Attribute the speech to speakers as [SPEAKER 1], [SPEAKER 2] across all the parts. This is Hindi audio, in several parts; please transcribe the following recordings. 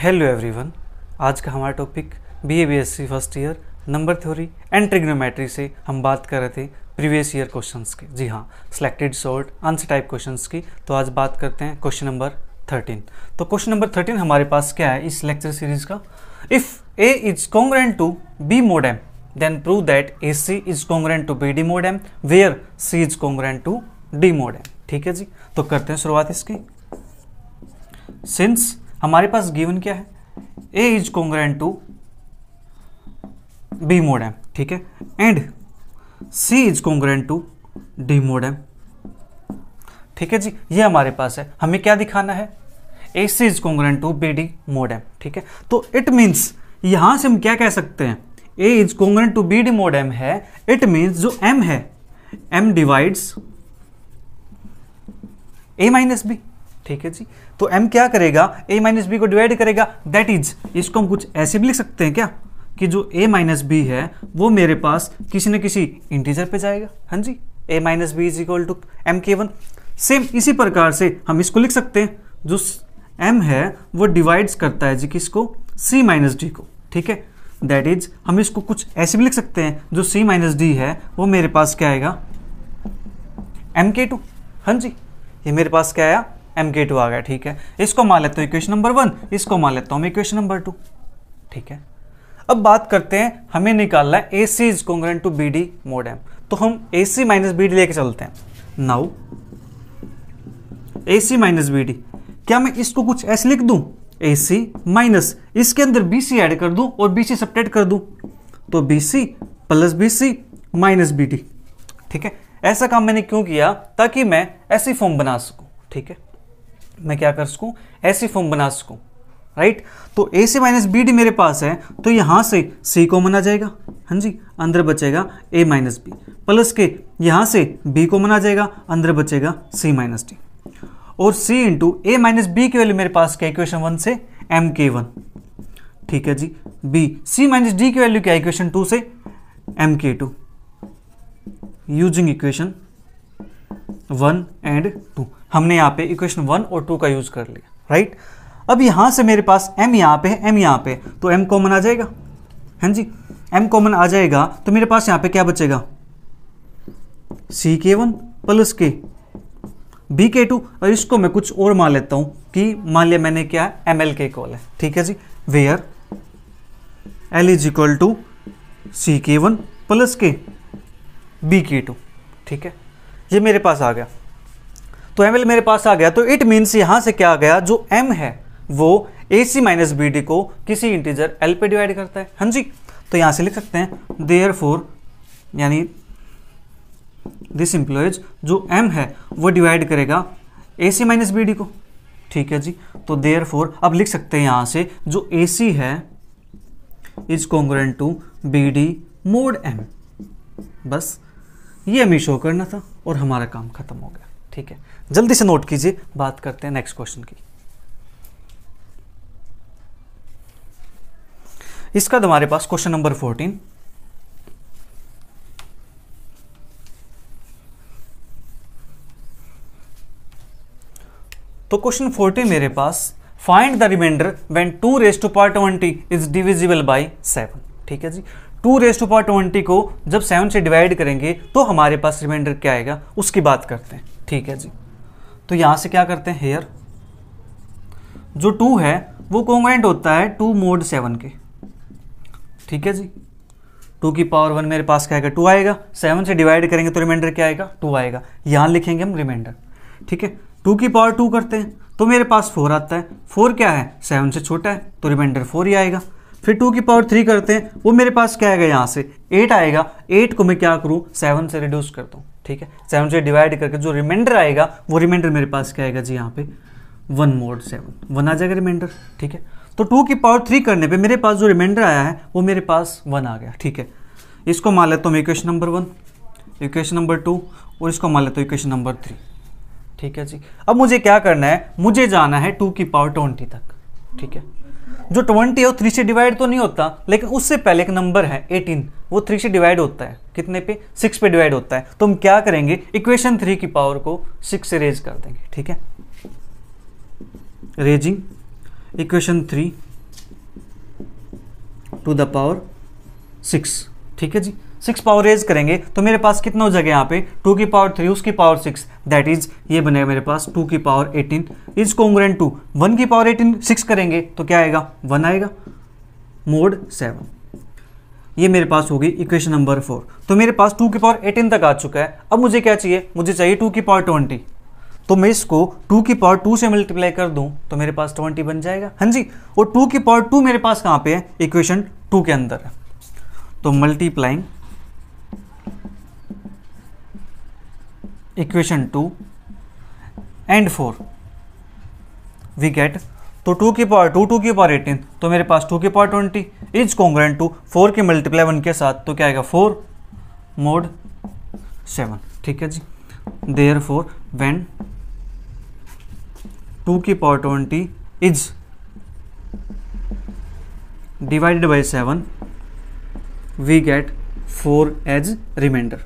[SPEAKER 1] हेलो एवरीवन आज का हमारा topic B A B S C first year number theory and trigonometry से हम बात कर रहे थे प्रीवियस ईयर क्वेश्चंस की जी हाँ selected short answer type questions की तो आज बात करते हैं क्वेश्चन नंबर थर्टीन तो क्वेश्चन नंबर थर्टीन हमारे पास क्या है इस लेक्चर सीरीज का if A is congruent to B mod M then prove that A C is congruent to B D mod M where C is congruent to D mod M ठीक है जी तो करते हैं शुरुआत इसकी सिंस हमारे पास गिवन क्या है A is congruent to B mod M ठीक है and C is congruent to D mod M ठीक है जी ये हमारे पास है हमें क्या दिखाना है ए सी is congruent to B D mod M ठीक है तो इट मीन्स यहां से हम क्या कह सकते हैं a is congruent to B D mod m है इट मीन्स जो एम है m divides a minus b ठीक है जी तो m क्या करेगा a माइनस बी को डिवाइड करेगा दैट इज इसको हम कुछ ऐसे भी लिख सकते हैं क्या कि जो a माइनस बी है वो मेरे पास किसी न किसी इंटीजर पे जाएगा हाँ जी a minus b is equal to m k one same इसी प्रकार से हम इसको लिख सकते हैं जो m है वो डिवाइड्स करता है जी किसको c माइनस डी को ठीक है दैट इज हम इसको कुछ ऐसे भी लिख सकते हैं जो c माइनस डी है वो मेरे पास क्या आएगा एम के टू हाँ जी ये मेरे पास क्या आया एम के टू आ गया ठीक है इसको मान लेता हूँ इक्वेशन नंबर वन इसको मान लेता हूँ इक्वेशन नंबर टू ठीक है अब बात करते हैं हमें निकालना है ए सी is congruent to B D mod m तो हम a c minus b d लेके चलते हैं now a c minus b d क्या मैं इसको कुछ ऐसे लिख दू ए सी माइनस इसके अंदर बी सी एड कर दू और बी सी सपरेट कर दू तो b c plus b c minus b d ठीक है ऐसा काम मैंने क्यों किया ताकि मैं ऐसी फॉर्म बना सकूं ठीक है मैं क्या कर सकूँ ऐसी फॉर्म बना सकूँ राइट तो a c minus b d मेरे पास है तो यहाँ से सी कॉमन आ जाएगा हाँ जी अंदर बचेगा ए माइनस बी प्लस के यहाँ से बी कॉमन आ जाएगा अंदर बचेगा सी माइनस डी और c into a minus b की वैल्यू मेरे पास क्या इक्वेशन वन से एम के वन ठीक है जी बी सी माइनस डी की वैल्यू क्या इक्वेशन टू से m k two using equation one and two हमने यहाँ पे इक्वेशन वन और टू का यूज़ कर लिया राइट अब यहां से मेरे पास m यहाँ पे है m यहाँ पे तो m कॉमन आ जाएगा हैं जी m कॉमन आ जाएगा तो मेरे पास यहाँ पे क्या बचेगा c k one plus k b k two और इसको मैं कुछ और मान लेता हूं कि मान लिया मैंने क्या एम एल के कॉल है ठीक है जी where l is equal to c k one plus k b k two ठीक है ये मेरे पास आ गया तो एम एल मेरे पास आ गया तो इट मीन्स यहाँ से क्या आ गया जो एम है वो a c minus b d को किसी इंटीजर एल पे डिवाइड करता है हाँ जी तो यहाँ से लिख सकते हैं देयर फोर यानी दिस इंप्लॉयज जो एम है वो डिवाइड करेगा a c minus b d को ठीक है जी तो देयर फोर अब लिख सकते हैं यहाँ से जो ए सी है is congruent to B D mod m बस ये हमें शो करना था और हमारा काम खत्म हो गया ठीक है जल्दी से नोट कीजिए बात करते हैं नेक्स्ट क्वेश्चन की इसका हमारे पास क्वेश्चन नंबर फोर्टीन तो क्वेश्चन फोर्टीन मेरे पास find the remainder when two raise to power twenty is divisible by seven ठीक है जी two raise to power twenty को जब सेवन से डिवाइड करेंगे तो हमारे पास रिमाइंडर क्या आएगा उसकी बात करते हैं ठीक है जी तो यहां से क्या करते हैं हेयर जो टू है वो कॉन्ग्रेंट होता है टू मोड सेवन के ठीक है जी टू की पावर वन मेरे पास क्या आएगा टू आएगा सेवन से डिवाइड करेंगे तो रिमाइंडर क्या आएगा टू आएगा यहां लिखेंगे हम रिमाइंडर ठीक है टू की पावर टू करते हैं तो मेरे पास फोर आता है फोर क्या है सेवन से छोटा है तो रिमाइंडर फोर ही आएगा फिर टू की पावर थ्री करते हैं वो मेरे पास क्या आएगा यहाँ से एट आएगा एट को मैं क्या करूँ सेवन से रिड्यूस करता हूँ ठीक है सेवन से डिवाइड करके जो रिमाइंडर आएगा वो रिमाइंडर मेरे पास क्या आएगा जी यहाँ पे वन मोड सेवन वन आ जाएगा रिमाइंडर ठीक है तो टू की पावर थ्री करने पे मेरे पास जो रिमाइंडर आया है वो मेरे पास वन आ गया ठीक है इसको मान लेता तो हूँ equation number one equation number two और इसको मान लेता तो हूँ इक्वेशन नंबर थ्री ठीक है जी अब मुझे क्या करना है मुझे जाना है टू की पावर ट्वेंटी तक ठीक है जो ट्वेंटी है वो थ्री से डिवाइड तो नहीं होता लेकिन उससे पहले एक नंबर है एटीन वो थ्री से डिवाइड होता है कितने पे सिक्स पे डिवाइड होता है तो हम क्या करेंगे इक्वेशन थ्री की पावर को सिक्स से रेज कर देंगे ठीक है raising equation three to the power six ठीक है जी सिक्स पावर रेज करेंगे तो मेरे पास कितना हो जाएगा यहाँ पे टू की पावर थ्री उसकी पावर सिक्स दैट इज ये बनेगा मेरे पास टू की power eighteen is congruent to one की पावर एटीन सिक्स करेंगे तो क्या आएगा वन आएगा मोड सेवन ये मेरे पास होगी इक्वेशन नंबर फोर तो मेरे पास टू की पावर एटीन तक आ चुका है अब मुझे क्या चाहिए मुझे चाहिए टू की पावर ट्वेंटी तो मैं इसको टू की पावर टू से मल्टीप्लाई कर दूं तो मेरे पास ट्वेंटी बन जाएगा हाँ जी और टू की पावर टू मेरे पास कहाँ पे है इक्वेशन टू के अंदर है तो multiplying equation two and four we get तो टू की पावर टू टू की पावर एटीन तो मेरे पास टू की power twenty is congruent to four के मल्टीप्लाई वन के साथ तो क्या आएगा फोर मोड सेवन ठीक है जी देयर फोर वेन टू की power twenty is divided by seven we get four as remainder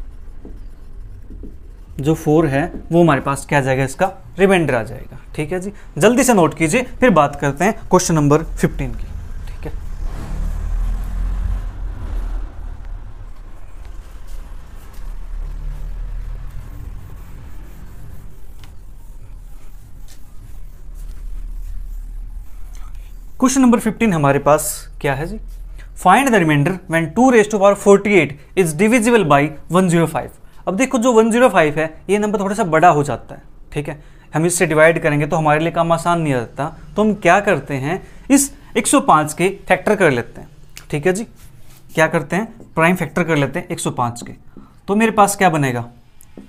[SPEAKER 1] जो फोर है वो हमारे पास क्या जाएगा इसका रिमाइंडर आ जाएगा ठीक है जी जल्दी से नोट कीजिए फिर बात करते हैं क्वेश्चन नंबर फिफ्टीन की ठीक है क्वेश्चन नंबर फिफ्टीन हमारे पास क्या है जी find the remainder when two raise to power eight is divisible by five अब देखो जो 105 है ये नंबर थोड़ा सा बड़ा हो जाता है ठीक है हम इससे डिवाइड करेंगे तो हमारे लिए काम आसान नहीं रहता तो हम क्या करते हैं इस 105 के फैक्टर कर लेते हैं ठीक है जी क्या करते हैं प्राइम फैक्टर कर लेते हैं 105 के तो मेरे पास क्या बनेगा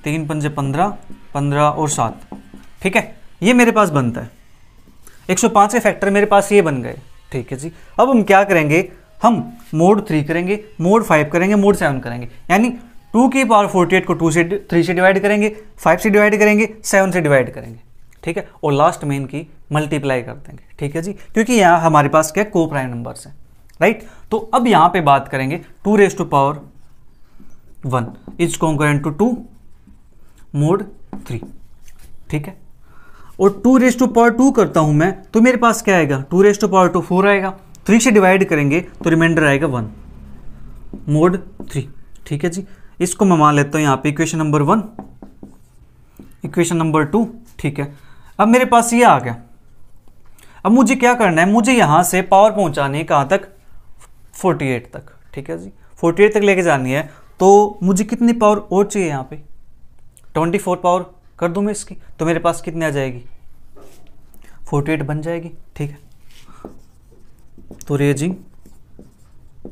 [SPEAKER 1] तीन पंजे पंद्रह पंद्रह और सात ठीक है ये मेरे पास बनता है पाँच के फैक्टर मेरे पास ये बन गए ठीक है जी अब हम क्या करेंगे हम मोड थ्री करेंगे मोड फाइव करेंगे मोड सेवन करेंगे यानी टू की पावर फोर्टी एट को टू से थ्री से डिवाइड करेंगे फाइव से डिवाइड करेंगे सेवन से डिवाइड करेंगे ठीक है और लास्ट में इनकी मल्टीप्लाई कर देंगे ठीक है जी क्योंकि यहाँ हमारे पास क्या को प्राइम नंबर्स हैं राइट तो अब यहाँ पे बात करेंगे two raise to power one is congruent to two mod three ठीक है और two raise to power two करता हूँ मैं तो मेरे पास क्या आएगा two raise to power two four आएगा थ्री से डिवाइड करेंगे तो रिमाइंडर आएगा वन मोड थ्री ठीक है जी इसको मैं मान लेता हूँ यहाँ पे equation number one equation number two ठीक है अब मेरे पास ये आ गया अब मुझे क्या करना है मुझे यहाँ से पावर पहुंचानी है कहाँ तक 48 तक ठीक है जी 48 तक लेके जानी है तो मुझे कितनी पावर और चाहिए यहाँ पे 24 पावर कर दूँ मैं इसकी तो मेरे पास कितनी आ जाएगी 48 बन जाएगी ठीक है तो raising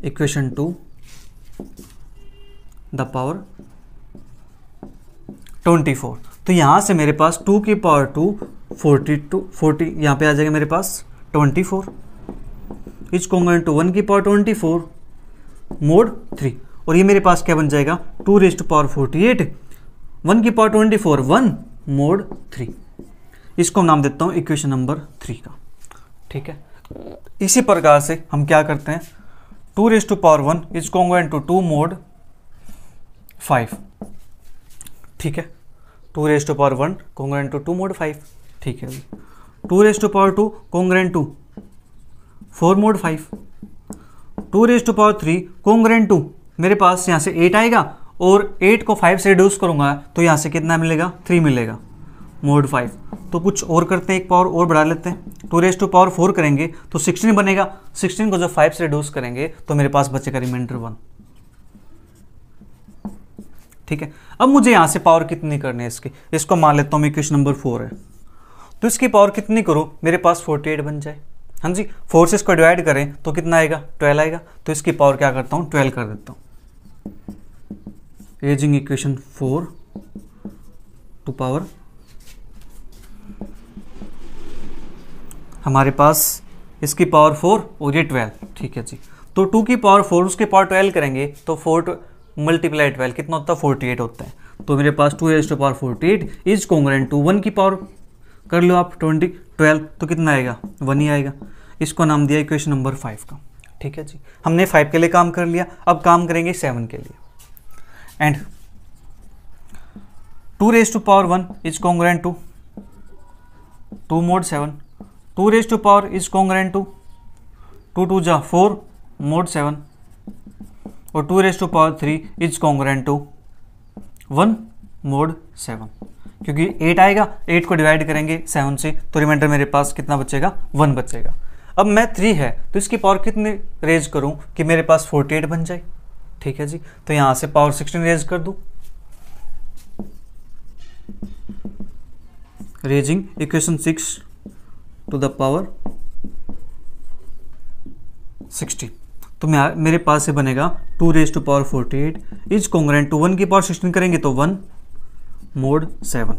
[SPEAKER 1] equation two the power 24 तो यहां से मेरे पास 2 की पावर 2 फोर्टी टू फोर्टी यहां पर आ जाएगा मेरे पास 24 four is congruent to one की पावर 24 मोड थ्री और ये मेरे पास क्या बन जाएगा two raise to power 48 one की पावर 24 वन मोड थ्री इसको नाम देता हूं इक्वेशन नंबर थ्री का ठीक है इसी प्रकार से हम क्या करते हैं two raise to power one is congruent to two mod five ठीक है two raise to power one congruent to two mod five ठीक है two raise to power two congruent to four mod five two raise to power three congruent to मेरे पास यहाँ से एट आएगा और एट को फाइव से रिड्यूस करूँगा तो यहाँ से कितना मिलेगा थ्री मिलेगा मोड फाइव तो कुछ और करते हैं एक पावर और बढ़ा लेते हैं two raise to power four करेंगे तो सिक्सटीन बनेगा सिक्सटीन को जब फाइव से रिड्यूस करेंगे तो मेरे पास बचेगा रिमाइंडर वन ठीक है अब मुझे यहां से पावर कितनी करनी है इसकी इसको मान लेता हूं मैं क्वेश्चन नंबर फोर है तो इसकी पावर कितनी करो मेरे पास फोर्टी एट बन जाए हाँ जी फोर से इसको डिवाइड करें तो कितना आएगा ट्वेल्व आएगा तो इसकी पावर क्या करता हूं ट्वेल्व कर देता हूं raising equation four to power हमारे पास इसकी पावर फोर और ये ट्वेल्व ठीक है जी तो टू की पावर फोर उसकी पावर ट्वेल्व करेंगे तो फोर मल्टीप्लाइड ट्वेल्व कितना होता है फोर्टी एट होता है तो मेरे पास two raise to power forty eight is congruent to one की पावर कर लो आप ट्वेंटी ट्वेल्व तो कितना आएगा वन ही आएगा इसको नाम दिया इक्वेशन नंबर फाइव का ठीक है जी हमने फाइव के लिए काम कर लिया अब काम करेंगे सेवन के लिए and two raise to power one is congruent to two mod seven two raise to power is congruent to two two जा फोर मोड सेवन और two raise to power three is congruent to one mod seven क्योंकि एट आएगा एट को डिवाइड करेंगे सेवन से तो रिमाइंडर मेरे पास कितना बचेगा वन बचेगा अब मैं थ्री है तो इसकी पावर कितनी रेज करूं कि मेरे पास फोर्टी एट बन जाए ठीक है जी तो यहां से पावर सिक्सटीन रेज कर दू raising equation six to the power sixteen तो मेरे पास से बनेगा two raise to power forty eight is congruent to one की पावर सिक्सटीन करेंगे तो वन मोड सेवन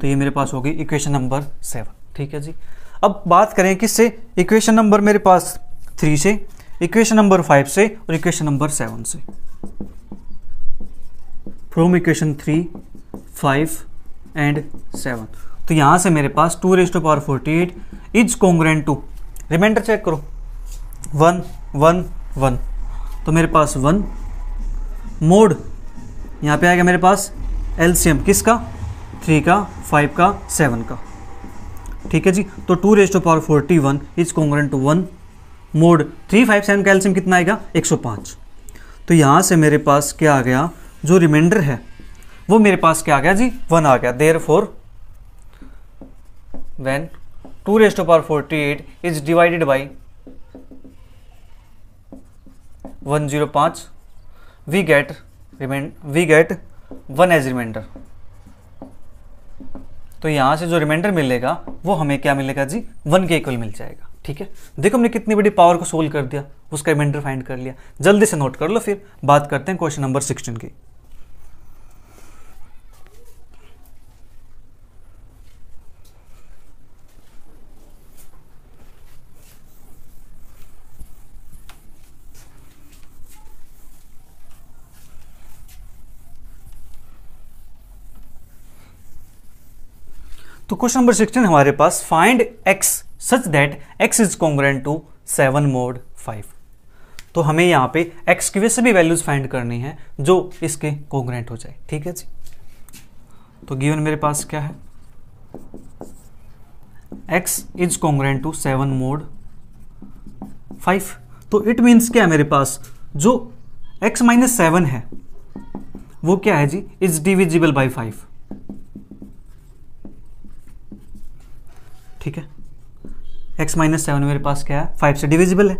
[SPEAKER 1] तो ये मेरे पास होगी इक्वेशन नंबर सेवन ठीक है जी अब बात करें किससे इक्वेशन नंबर मेरे पास थ्री से इक्वेशन नंबर फाइव से और इक्वेशन नंबर सेवन से from equation three five and seven तो यहां से मेरे पास two raise to power forty eight is congruent to remainder check करो वन वन वन तो मेरे पास वन मोड यहाँ पे आएगा मेरे पास किस किसका थ्री का फाइव का सेवन का ठीक है जी तो two raise to power forty one is congruent to one mod three five seven का एल्शियम कितना आएगा एक सौ पाँच तो यहाँ से मेरे पास क्या आ गया जो रिमाइंडर है वो मेरे पास क्या आ गया जी वन आ गया therefore when two raise to power forty eight is divided by one zero पाँच we get remind we get one as remainder तो यहाँ से जो रिमाइंडर मिलेगा वो हमें क्या मिलेगा जी वन के इक्वल मिल जाएगा ठीक है देखो हमने कितनी बड़ी पावर को सोल्व कर दिया उसका रिमाइंडर फाइंड कर लिया जल्दी से नोट कर लो फिर बात करते हैं क्वेश्चन नंबर सिक्सटीन की तो क्वेश्चन नंबर सिक्सटीन हमारे पास find x such that x is congruent to seven mod five तो हमें यहाँ पे एक्स की वैसे भी वैल्यूज फाइंड करनी है जो इसके कॉन्ग्रेंट हो जाए ठीक है जी तो गिवन मेरे पास क्या है x is congruent to seven mod five तो इट मीन्स क्या है मेरे पास जो एक्स माइनस सेवन है वो क्या है जी इज डिविजिबल बाई फाइव ठीक है एक्स माइनस सेवन मेरे पास क्या है फाइव से डिविजिबल है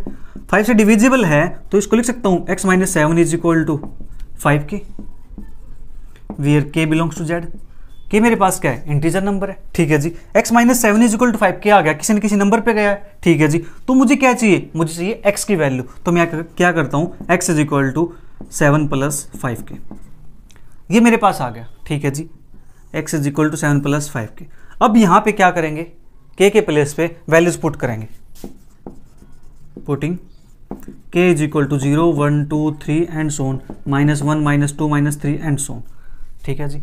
[SPEAKER 1] फाइव से डिविजिबल है तो इसको लिख सकता हूँ x minus seven is equal to five k where k belongs to z के मेरे पास क्या है इंटीजर नंबर है ठीक है जी x minus seven is equal to five k आ गया किसी ने किसी नंबर पे गया है ठीक है जी तो मुझे क्या चाहिए मुझे चाहिए x की वैल्यू तो मैं क्या करता हूँ x is equal to seven plus five k ये मेरे पास आ गया ठीक है जी x is equal to seven plus five k अब यहाँ पे क्या करेंगे के के प्लेस पे वैल्यूज पुट करेंगे putting k is equal to zero one two three and so on minus one minus two minus three and so on ठीक है जी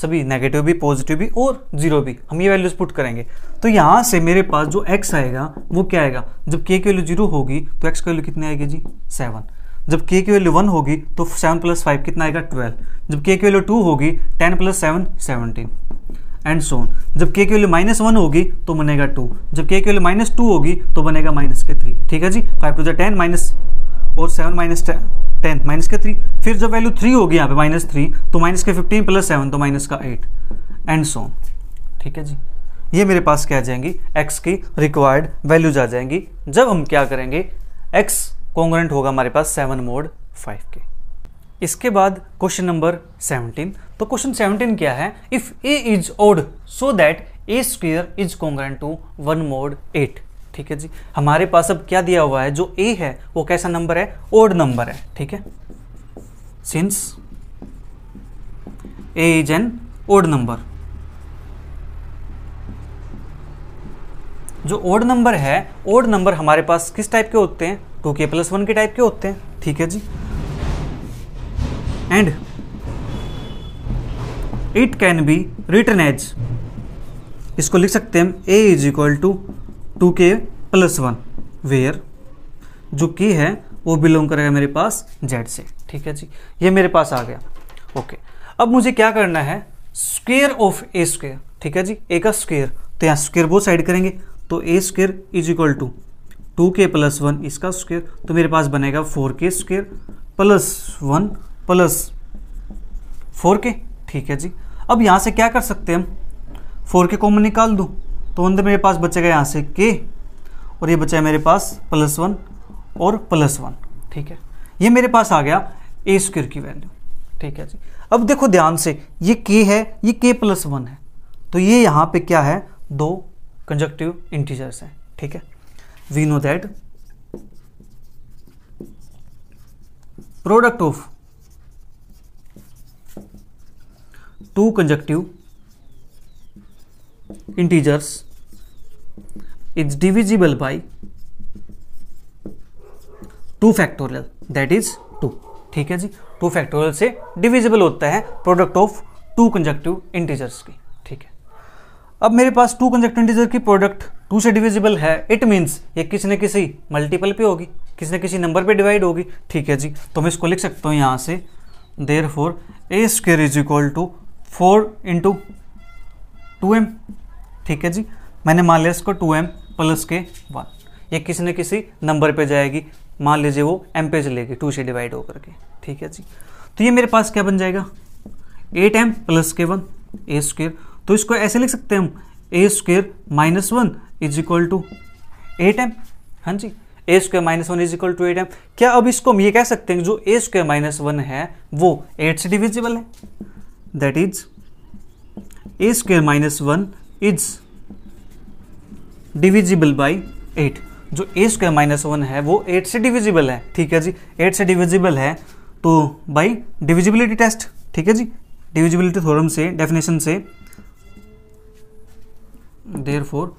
[SPEAKER 1] सभी नेगेटिव भी पॉजिटिव भी और जीरो भी हम ये वैल्यूज पुट करेंगे तो यहाँ से मेरे पास जो एक्स आएगा वो क्या आएगा जब के की वैल्यू जीरो होगी तो एक्स की वैल्यू कितनी आएगी जी सेवन जब के की वैल्यू वन होगी तो सेवन प्लस फाइव कितना आएगा ट्वेल्व जब के की वैल्यू टू होगी ten plus seven seventeen and so on जब के के वैल्यू माइनस वन होगी तो बनेगा टू जब के के वैल्यू माइनस टू होगी तो बनेगा माइनस के थ्री ठीक है जी फाइव टू जो टेन माइनस और seven minus ten minus k three फिर जब वैल्यू थ्री होगी यहाँ पे माइनस थ्री तो minus k fifteen plus seven तो माइनस का एट एंड सोन ठीक है जी ये मेरे पास क्या आ जाएंगी एक्स की रिक्वायर्ड वैल्यूज आ जाएंगी जब हम क्या करेंगे एक्स कॉन्ग्रेंट होगा हमारे पास सेवन मोड फाइव के इसके बाद क्वेश्चन नंबर सेवनटीन तो क्वेश्चन सेवनटीन क्या है if a is odd so that a square is congruent to one mod eight ठीक है जी हमारे पास अब क्या दिया हुआ है जो ए है वो कैसा नंबर है ओड नंबर है ठीक है since a is an odd number जो ओड नंबर है ओड नंबर हमारे पास किस टाइप के होते हैं टू के प्लस वन के टाइप के होते हैं ठीक है जी and it can be return as इसको लिख सकते हैं हम a is equal to two k plus one where जो की है वो बिलोंग करेगा मेरे पास जेड से ठीक है जी ये मेरे पास आ गया ओके अब मुझे क्या करना है स्क्वेयर ऑफ ए स्क्वेयर ठीक है जी ए का स्क्वेयर तो यहाँ स्क्वेयर वो साइड करेंगे तो a square is equal to two k plus one इसका स्क्वेयर तो मेरे पास बनेगा four k square plus one plus four k ठीक है जी अब यहाँ से क्या कर सकते हैं हम फोर के कॉमन निकाल दूँ तो अंदर मेरे पास बचेगा यहाँ से के और ये बचा है मेरे पास प्लस वन और प्लस वन ठीक है ये मेरे पास आ गया ए स्क्र की वैल्यू ठीक है जी अब देखो ध्यान से ये के है ये के प्लस वन है तो ये यहाँ पे क्या है दो कंजक्टिव इंटीजर्स हैं ठीक है we know that product of two conjunctive integers is divisible by two factorial that is two ठीक है जी टू फैक्टोरियल से डिविजिबल होता है product of two conjunctive integers की ठीक है अब मेरे पास टू कंजक्टिव इंटीजर की प्रोडक्ट टू से डिविजिबल है इट मीन्स ये किसी न किसी मल्टीपल पे होगी किसी न किसी नंबर पे डिवाइड होगी ठीक है जी तो मैं इसको लिख सकता हूँ यहाँ से therefore a square is equal to four into two m ठीक है जी मैंने मान लिया इसको टू एम प्लस के वन ये किसी न किसी नंबर पे जाएगी मान लीजिए वो एम पे चलेगी टू से डिवाइड होकर के ठीक है जी तो ये मेरे पास क्या बन जाएगा एट एम प्लस के वन ए स्क्वेयर तो इसको ऐसे लिख सकते हैं हम a square minus one is equal to eight m हाँ जी a square minus one is equal to eight m क्या अब इसको हम ये कह सकते हैं जो ए स्क्वेयर माइनस वन है वो एट से डिविजिबल है that is a square minus 1 is divisible by eight जो ए स्क्वायर माइनस वन है वो एट से डिविजिबल है ठीक है जी एट से डिविजिबल है तो बाई डिविजिबिलिटी टेस्ट ठीक है जी डिविजिबिलिटी थ्योरम से डेफिनेशन से therefore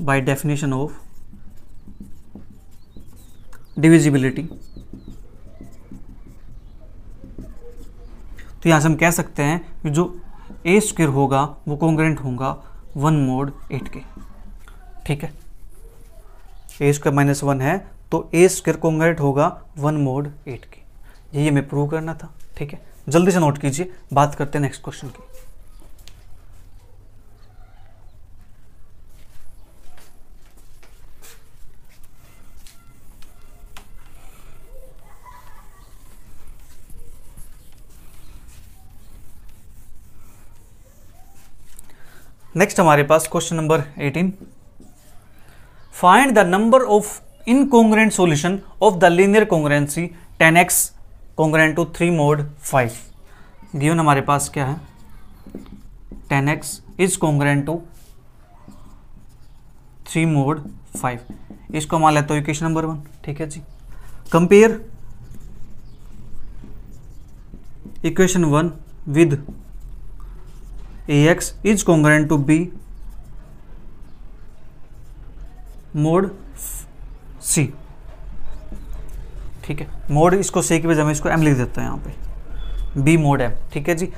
[SPEAKER 1] by definition of divisibility तो यहाँ से हम कह सकते हैं कि जो ए स्क्वेयर होगा वो कॉन्ग्रेंट होगा वन मोड एट के ठीक है ए स्क्र माइनस वन है तो ए स्क्वायर कॉन्ग्रेंट होगा वन मोड एट के यही हमें प्रूव करना था ठीक है जल्दी से नोट कीजिए बात करते हैं नेक्स्ट क्वेश्चन की नेक्स्ट हमारे पास question number 18 find the number of incongruent solution of the linear congruency 10x congruent to three mod five given हमारे पास क्या है 10x is congruent to three mod five इसको मान लेते हो इक्वेशन नंबर वन ठीक है जी compare equation one with ax is congruent to b mod c ठीक है मोड इसको सी की वजह इसको एम लिख देता हूं यहाँ पे बी मोड एम ठीक है जी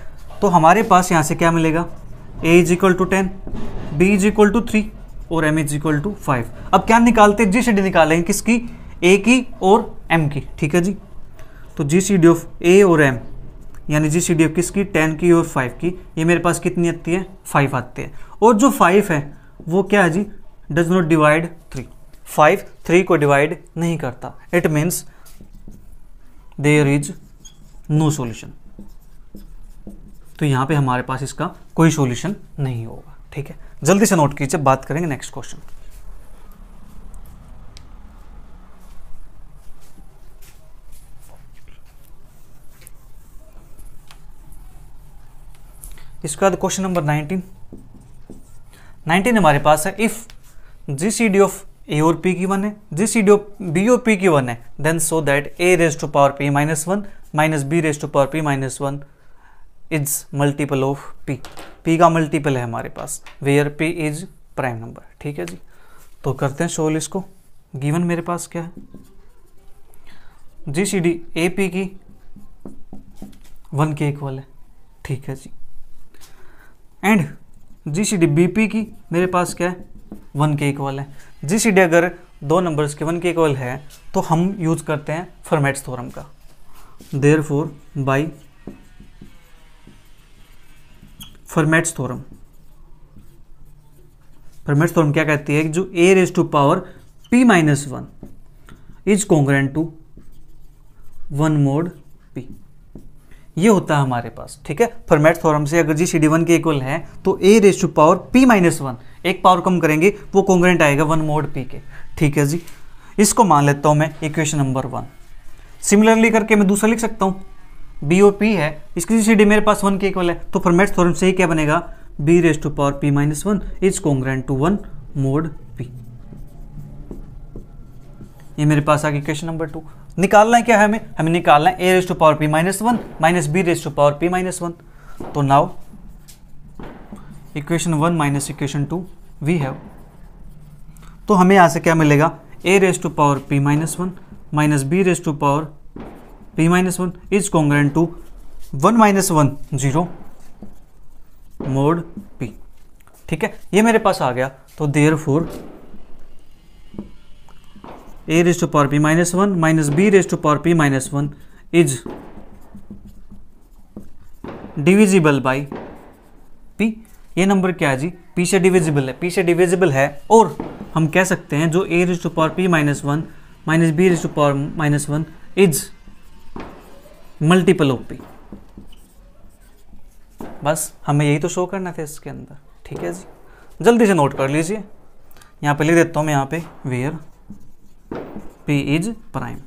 [SPEAKER 1] तो हमारे पास यहाँ से क्या मिलेगा a is equal to ten b is equal to three और m is equal to five अब क्या निकालते हैं जी सी डी निकालेंगे किसकी ए की और एम की ठीक है जी तो जी सी डी ऑफ ए और एम यानी जी सी डी एफ किसकी टेन की और फाइव की ये मेरे पास कितनी आती है फाइव आती है और जो फाइव है वो क्या है जी does not divide three five three को डिवाइड नहीं करता it means there is no solution तो यहां पे हमारे पास इसका कोई सोल्यूशन नहीं होगा ठीक है जल्दी से नोट कीजिए बात करेंगे नेक्स्ट क्वेश्चन इसके बाद क्वेश्चन नंबर नाइनटीन नाइनटीन हमारे पास है if G C D of a और पी की वन है G C D of b ओ पी की वन है then so that a raise to power p minus one minus b raise to power p minus one is multiple of p p का मल्टीपल है हमारे पास where p is prime number ठीक है जी तो करते हैं सोल इसको गिवन मेरे पास क्या है G C D a p की वन के इक्वल है ठीक है जी and G C D b p की मेरे पास क्या है वन के इक्वल है जी सी डी अगर दो नंबर्स के वन के इक्वल है तो हम यूज़ करते हैं फॉर्मेट्स थोरम का therefore by Fermat's theorem Fermat's theorem क्या कहती है कि जो a raise to power p minus one is congruent to one mod ये होता है हमारे पास ठीक है फॉर्मेट फॉर्म से अगर जी सी डी वन के इक्वल है तो a raise to power p minus one एक पावर कम करेंगे वो कॉन्ग्रेंट आएगा वन मोड पी के ठीक है जी इसको मान लेता हूँ मैं इक्वेशन नंबर वन सिमिलरली करके मैं दूसरा लिख सकता हूँ बी ओ पी है इसकी जी सी डी मेरे पास वन के इक्वल है तो फॉर्मेट फॉर्म से ही क्या बनेगा b raise to power p minus one is congruent to one mod p ये मेरे पास आ गया इक्वेशन नंबर टू निकालना है क्या है हमें हमें निकालना है a raise to power p minus one minus b raise to power p minus one तो now equation one minus equation two we have तो हमें यहां से क्या मिलेगा a raise to power p minus one minus b raise to power p minus one is congruent to one minus one zero mod p ठीक है ये मेरे पास आ गया तो therefore a raise to power p minus one minus b raise to power p minus one is divisible by p ये नंबर क्या है जी पी से डिविजिबल है पी से डिविजिबल है और हम कह सकते हैं जो a raise to power p minus one minus b raise to power minus one is multiple of p बस हमें यही तो शो करना था इसके अंदर ठीक है जी जल्दी से नोट कर लीजिए यहाँ पे लिख देता हूँ मैं यहाँ पे वेयर p इज प्राइम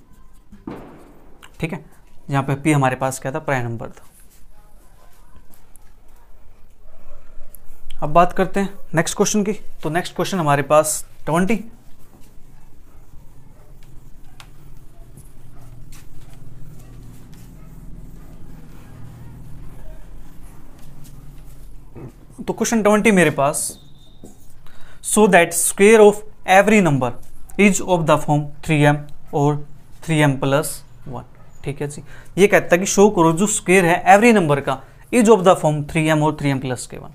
[SPEAKER 1] ठीक है यहां पे p हमारे पास क्या था प्राइम नंबर था अब बात करते हैं नेक्स्ट क्वेश्चन की तो नेक्स्ट क्वेश्चन हमारे पास ट्वेंटी तो क्वेश्चन ट्वेंटी मेरे पास so that square of every number is of the form 3m और 3m प्लस वन ठीक है जी ये कहता है कि शो करो जो स्केयर है एवरी नंबर का is of the form 3m और 3m प्लस के वन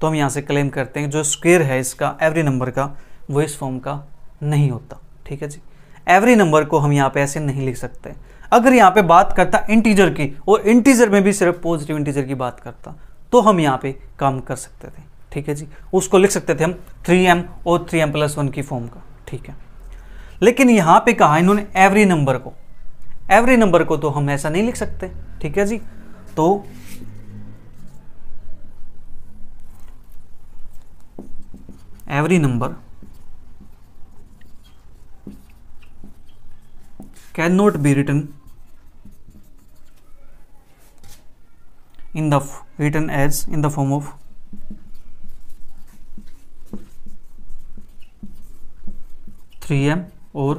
[SPEAKER 1] तो हम यहाँ से क्लेम करते हैं जो स्केयर है इसका एवरी नंबर का वो इस फॉर्म का नहीं होता ठीक है जी एवरी नंबर को हम यहाँ पे ऐसे नहीं लिख सकते अगर यहाँ पे बात करता इंटीजर की और इंटीजर में भी सिर्फ पॉजिटिव इंटीजर की बात करता तो हम यहाँ पे काम कर सकते थे ठीक है जी उसको लिख सकते थे हम 3m और 3m एम प्लस वन की फॉर्म का ठीक है लेकिन यहाँ पे कहा इन्होंने एवरी नंबर को एवरी नंबर को तो हम ऐसा नहीं लिख सकते ठीक है जी तो every number can not be written in the written as in the form of three m और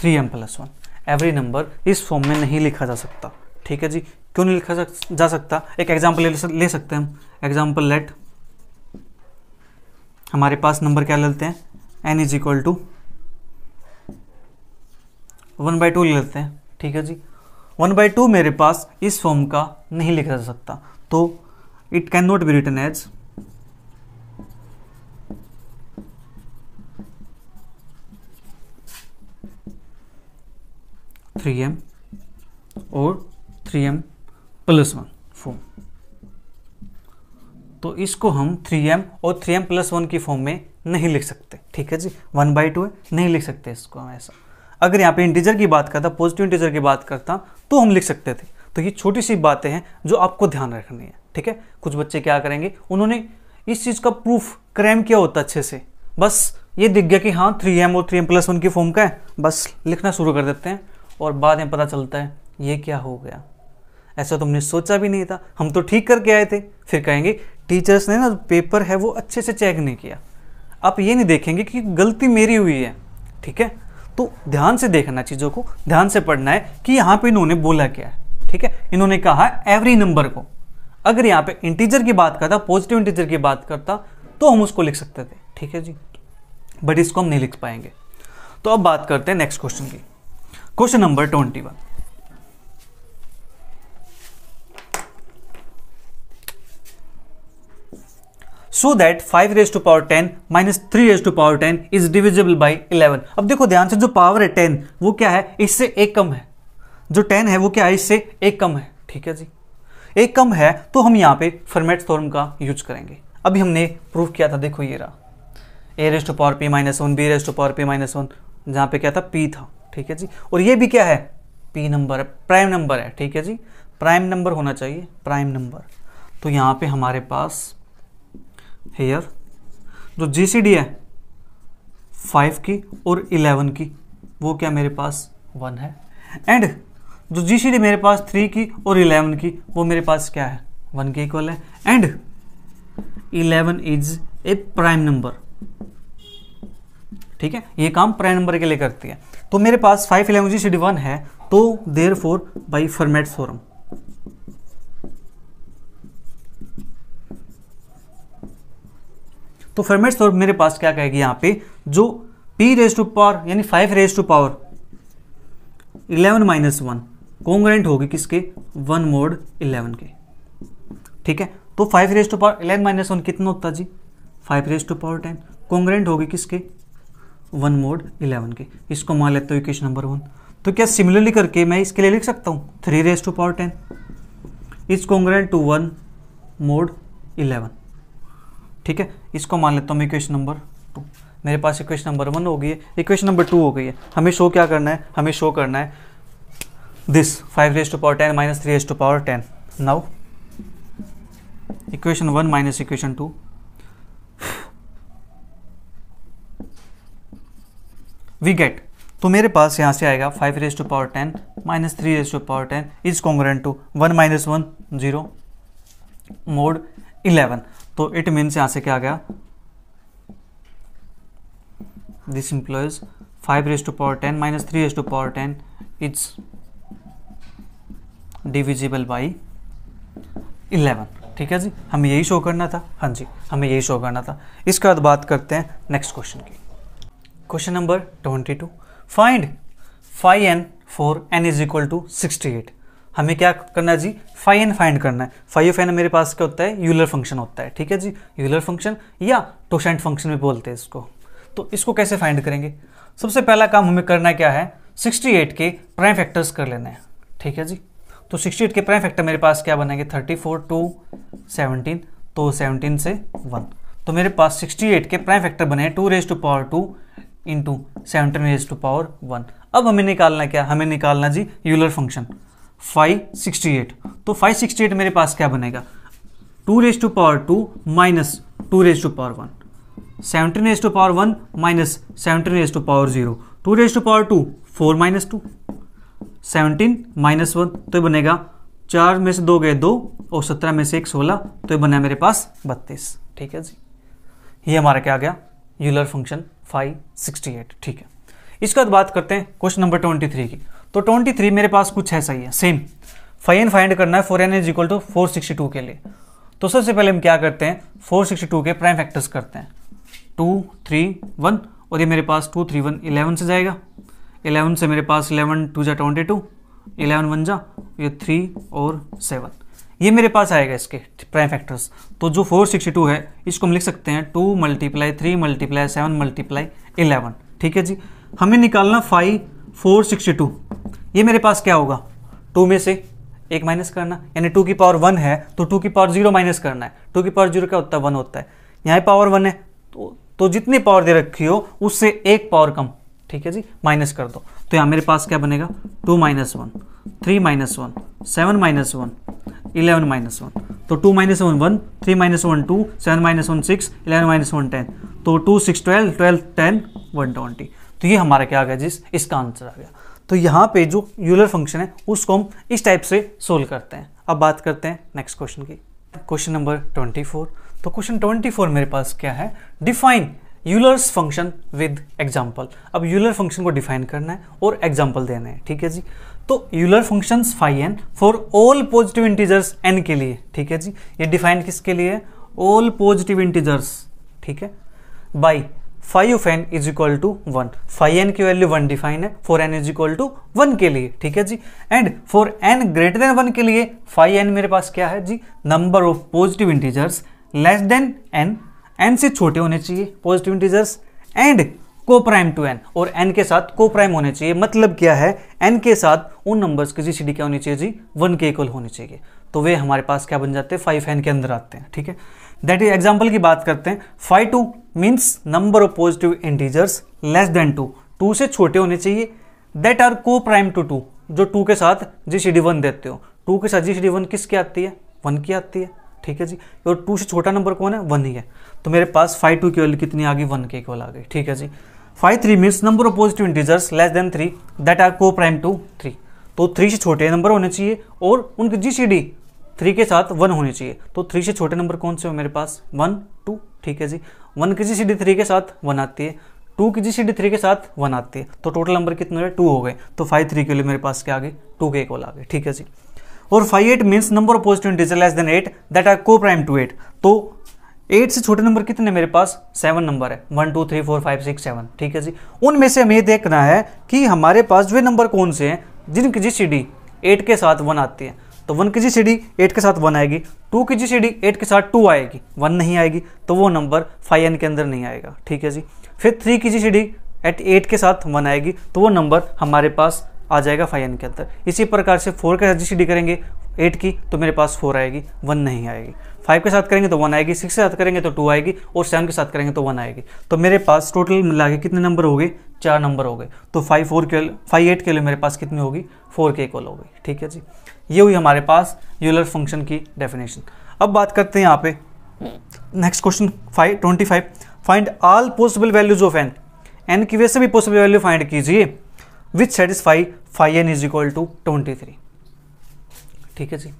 [SPEAKER 1] three m plus one every number इस फॉर्म में नहीं लिखा जा सकता ठीक है जी क्यों नहीं लिखा जा सकता एक एग्जाम्पल ले, ले सकते हैं हम एग्जाम्पल लेट हमारे पास नंबर क्या लेते हैं n is equal to one by two लेते हैं ठीक है जी वन बाई टू मेरे पास इस फॉर्म का नहीं लिखा जा सकता तो it can not be return as three m और three m plus one form तो इसको हम थ्री एम और थ्री एम प्लस वन की फॉर्म में नहीं लिख सकते ठीक है जी वन बाई टू है नहीं लिख सकते इसको हम ऐसा अगर यहाँ पे इंटीजर की बात करता पॉजिटिव इंटीजर की बात करता तो हम लिख सकते थे तो ये छोटी सी बातें हैं जो आपको ध्यान रखनी है ठीक है कुछ बच्चे क्या करेंगे उन्होंने इस चीज़ का प्रूफ क्रैम किया होता अच्छे से बस ये दिख गया कि हाँ थ्री एम और थ्री एम प्लस वन की फॉर्म का है बस लिखना शुरू कर देते हैं और बाद में पता चलता है ये क्या हो गया ऐसा तुमने सोचा भी नहीं था हम तो ठीक करके आए थे फिर कहेंगे टीचर्स ने ना पेपर है वो अच्छे से चेक नहीं किया आप ये नहीं देखेंगे कि गलती मेरी हुई है ठीक है तो ध्यान से देखना चीज़ों को ध्यान से पढ़ना है कि यहाँ पे इन्होंने बोला क्या है ठीक है इन्होंने कहा एवरी नंबर को अगर यहाँ पे इंटीजर की बात करता पॉजिटिव इंटीजर की बात करता तो हम उसको लिख सकते थे ठीक है जी बट इसको हम नहीं लिख पाएंगे तो अब बात करते हैं नेक्स्ट क्वेश्चन की question number twenty one so that five raise to power ten minus three raise to power ten is divisible by eleven अब देखो ध्यान से जो पावर है टेन वो क्या है इससे एक कम है जो टेन है वो क्या है इससे एक कम है ठीक है जी एक कम है तो हम यहाँ पे फर्मेट थोरम का यूज करेंगे अभी हमने प्रूव किया था देखो ये रहा a raise to power p minus one b raise to power p minus one जहाँ पे क्या था पी था ठीक है जी और ये भी क्या है पी नंबर है प्राइम नंबर है ठीक है जी प्राइम नंबर होना चाहिए प्राइम नंबर तो यहाँ पे हमारे पास हेयर जो जी है फाइव की और इलेवन की वो क्या मेरे पास वन है एंड जो जी मेरे पास थ्री की और इलेवन की वो मेरे पास क्या है वन के इक्वल है and eleven is a prime number ठीक है ये काम प्राइम नंबर के लिए करती है तो मेरे पास फाइव लैंग्वेज शीट वन है तो therefore by Fermat theorem तो फॉर्मेट फोरम मेरे पास क्या कहेगी यहां पे जो p रेज टू पावर यानी five raise to power eleven minus one congruent होगी किसके वन मोड इलेवन के ठीक है तो five raise to power eleven minus one कितना होता जी five raise to power ten congruent होगी किसके वन मोड इलेवन के इसको मान लेता हूँ इक्वेशन नंबर वन तो क्या सिमिलरली करके मैं इसके लिए लिख सकता हूँ three raise to power ten is congruent to one mod eleven ठीक है इसको मान लेता हूँ मैं इक्वेशन नंबर टू मेरे पास इक्वेशन नंबर वन हो गई है इक्वेशन नंबर टू हो गई है हमें शो क्या करना है हमें शो करना है this five raise to power ten minus three raise to power ten now equation one minus equation two we get तो मेरे पास यहाँ से आएगा five raise to power ten minus three raise to power ten is congruent to one minus one zero mod eleven तो इट मीन्स यहाँ से क्या आ गया this implies five raise to power ten minus three raise to power ten is divisible by eleven ठीक है जी हमें यही शो करना था हाँ जी हमें यही शो करना था इसके बाद बात करते हैं नेक्स्ट क्वेश्चन की question number twenty two find phi n for n is equal to sixty eight हमें क्या करना है जी फाइव एन फाइंड करना है फाइव एन मेरे पास क्या होता है यूलर फंक्शन होता है ठीक है जी यूलर फंक्शन या टोशेंट फंक्शन भी बोलते हैं इसको तो इसको कैसे फाइंड करेंगे सबसे पहला काम हमें करना क्या है 68 के प्राइम फैक्टर्स कर लेने हैं ठीक है जी तो 68 के प्राइम फैक्टर मेरे पास क्या बनेंगे 34 टू सेवनटीन तो 17 से 1 तो मेरे पास 68 के प्राइम फैक्टर बने हैं two raise to power two into seventeen as to power one अब हमें निकालना क्या हमें निकालना जी Euler function phi sixty eight तो फाइव सिक्सटी एट मेरे पास क्या बनेगा two raise to power two minus two raise to power one seventeen raise to power one minus seventeen raise to power zero two raise to power two four minus two seventeen minus one तो बनेगा चार में से दो गए दो और सत्रह में से एक सोलह तो ये बना मेरे पास बत्तीस ठीक है जी ये हमारा क्या आ गया Euler function phi sixty eight ठीक है इसके बाद बात करते हैं क्वेश्चन नंबर ट्वेंटी थ्री की तो ट्वेंटी थ्री मेरे पास कुछ ऐसा ही है सेम फाइव एन फाइंड करना है for n is equal to four sixty two के लिए तो सबसे पहले हम क्या करते हैं फोर सिक्सटी टू के प्राइम फैक्टर्स करते हैं टू थ्री वन और ये मेरे पास टू थ्री वन इलेवन से जाएगा इलेवन से मेरे पास इलेवन टू जा ट्वेंटी टू इलेवन वन जा ये थ्री और सेवन ये मेरे पास आएगा इसके प्राइम फैक्टर्स तो जो 462 है इसको हम लिख सकते हैं two multiply three multiply seven multiply eleven ठीक है जी हमें निकालना फाइव फोर सिक्सटी टू ये मेरे पास क्या होगा टू में से एक माइनस करना यानी टू की पावर वन है तो टू की पावर जीरो माइनस करना है टू की पावर जीरो क्या होता है वन होता है यहाँ पावर वन है तो, तो जितनी पावर दे रखी हो उससे एक पावर कम ठीक है जी माइनस कर दो तो यहाँ मेरे पास क्या बनेगा two minus one three minus one seven minus one eleven minus one तो two minus one one three minus one two seven minus one six eleven minus one ten तो two six twelve twelve ten one twenty तो ये हमारा क्या आ गया जिस इसका आंसर आ गया तो यहाँ पे जो यूलर फंक्शन है उसको हम इस टाइप से सोल्व करते हैं अब बात करते हैं नेक्स्ट क्वेश्चन की क्वेश्चन नंबर ट्वेंटी फोर तो क्वेश्चन ट्वेंटी फोर मेरे पास क्या है define Euler's function with example अब यूलर फंक्शन को डिफाइन करना है और एग्जाम्पल देना है ठीक है जी तो Euler functions phi n for all positive integers n के लिए ठीक है जी ये डिफाइन किसके लिए ऑल पॉजिटिव इंटीजर्स ठीक है by phi of n is equal to one phi n की वैल्यू वन डिफाइन है for n is equal to one के लिए ठीक है जी and for n greater than one के लिए फाइव एन मेरे पास क्या है जी number of positive integers less than n n से छोटे होने चाहिए पॉजिटिव इंटीजर्स एंड को प्राइम टू एन और एन के साथ को प्राइम होने चाहिए मतलब क्या है एन के साथ उन नंबर्स की जी सी डी क्या होनी चाहिए जी वन के इक्वल होनी चाहिए तो वे हमारे पास क्या बन जाते हैं फाइव एन के अंदर आते हैं ठीक है दैट इज एग्जाम्पल की बात करते हैं phi two means number of positive integers less than two two से छोटे होने चाहिए दैट आर को प्राइम टू टू जो टू के साथ जी सी डी वन देते हो टू के साथ जी सी डी वन किसकी आती है वन की आती है ठीक है जी और टू से छोटा नंबर कौन है वन ही है तो मेरे पास फाइव टू की वैल्यू कितनी आ गई वन के इक्वल आ गई ठीक है जी phi three means number of positive integers less than three that are को प्राइम टू थ्री तो थ्री से छोटे नंबर होने चाहिए और उनकी जी सी डी थ्री के साथ वन होने चाहिए तो थ्री से छोटे नंबर कौन से हो मेरे पास वन टू ठीक है जी वन की जी सी डी थ्री के साथ वन आती है टू की जी सी डी थ्री के साथ वन आती है तो टोटल नंबर कितने हो गए टू हो गए तो फाइव थ्री के लिए मेरे पास क्या आ गए टू के इक्वल आ गए ठीक है जी और phi eight means number of positive integers less than eight that are को प्राइम टू एट तो एट से छोटे नंबर कितने मेरे पास सेवन नंबर है one two three four five six seven ठीक है जी उनमें से हमें देखना है कि हमारे पास वे नंबर कौन से हैं जिनकी जी सी डी एट के साथ वन आती है तो वन की जी सी डी एट के साथ वन आएगी टू की जी सी डी एट के साथ टू आएगी वन नहीं आएगी तो वो नंबर फाइव एन के अंदर नहीं आएगा ठीक है जी फिर थ्री की G C D eight eight के साथ वन आएगी तो वो नंबर हमारे पास आ जाएगा फाइव एन के अंदर इसी प्रकार से फोर के साथ जी डी करेंगे एट की तो मेरे पास फोर आएगी वन नहीं आएगी फाइव के साथ करेंगे तो वन आएगी सिक्स के साथ करेंगे तो टू आएगी और सेवन के साथ करेंगे तो वन आएगी तो मेरे पास टोटल मिला के कितने नंबर हो गए चार नंबर हो गए तो फाइव फोर के फाइव एट के लिए मेरे पास कितनी होगी फोर के इक्वल होगी ठीक है जी ये हुई हमारे पास यूलर फंक्शन की डेफिनेशन अब बात करते हैं यहाँ पे next question five twenty five find all possible values of n n की वैसे भी पॉसिबल वैल्यू फाइंड कीजिए with satisfy phi n is equal to twenty three ठीक है जी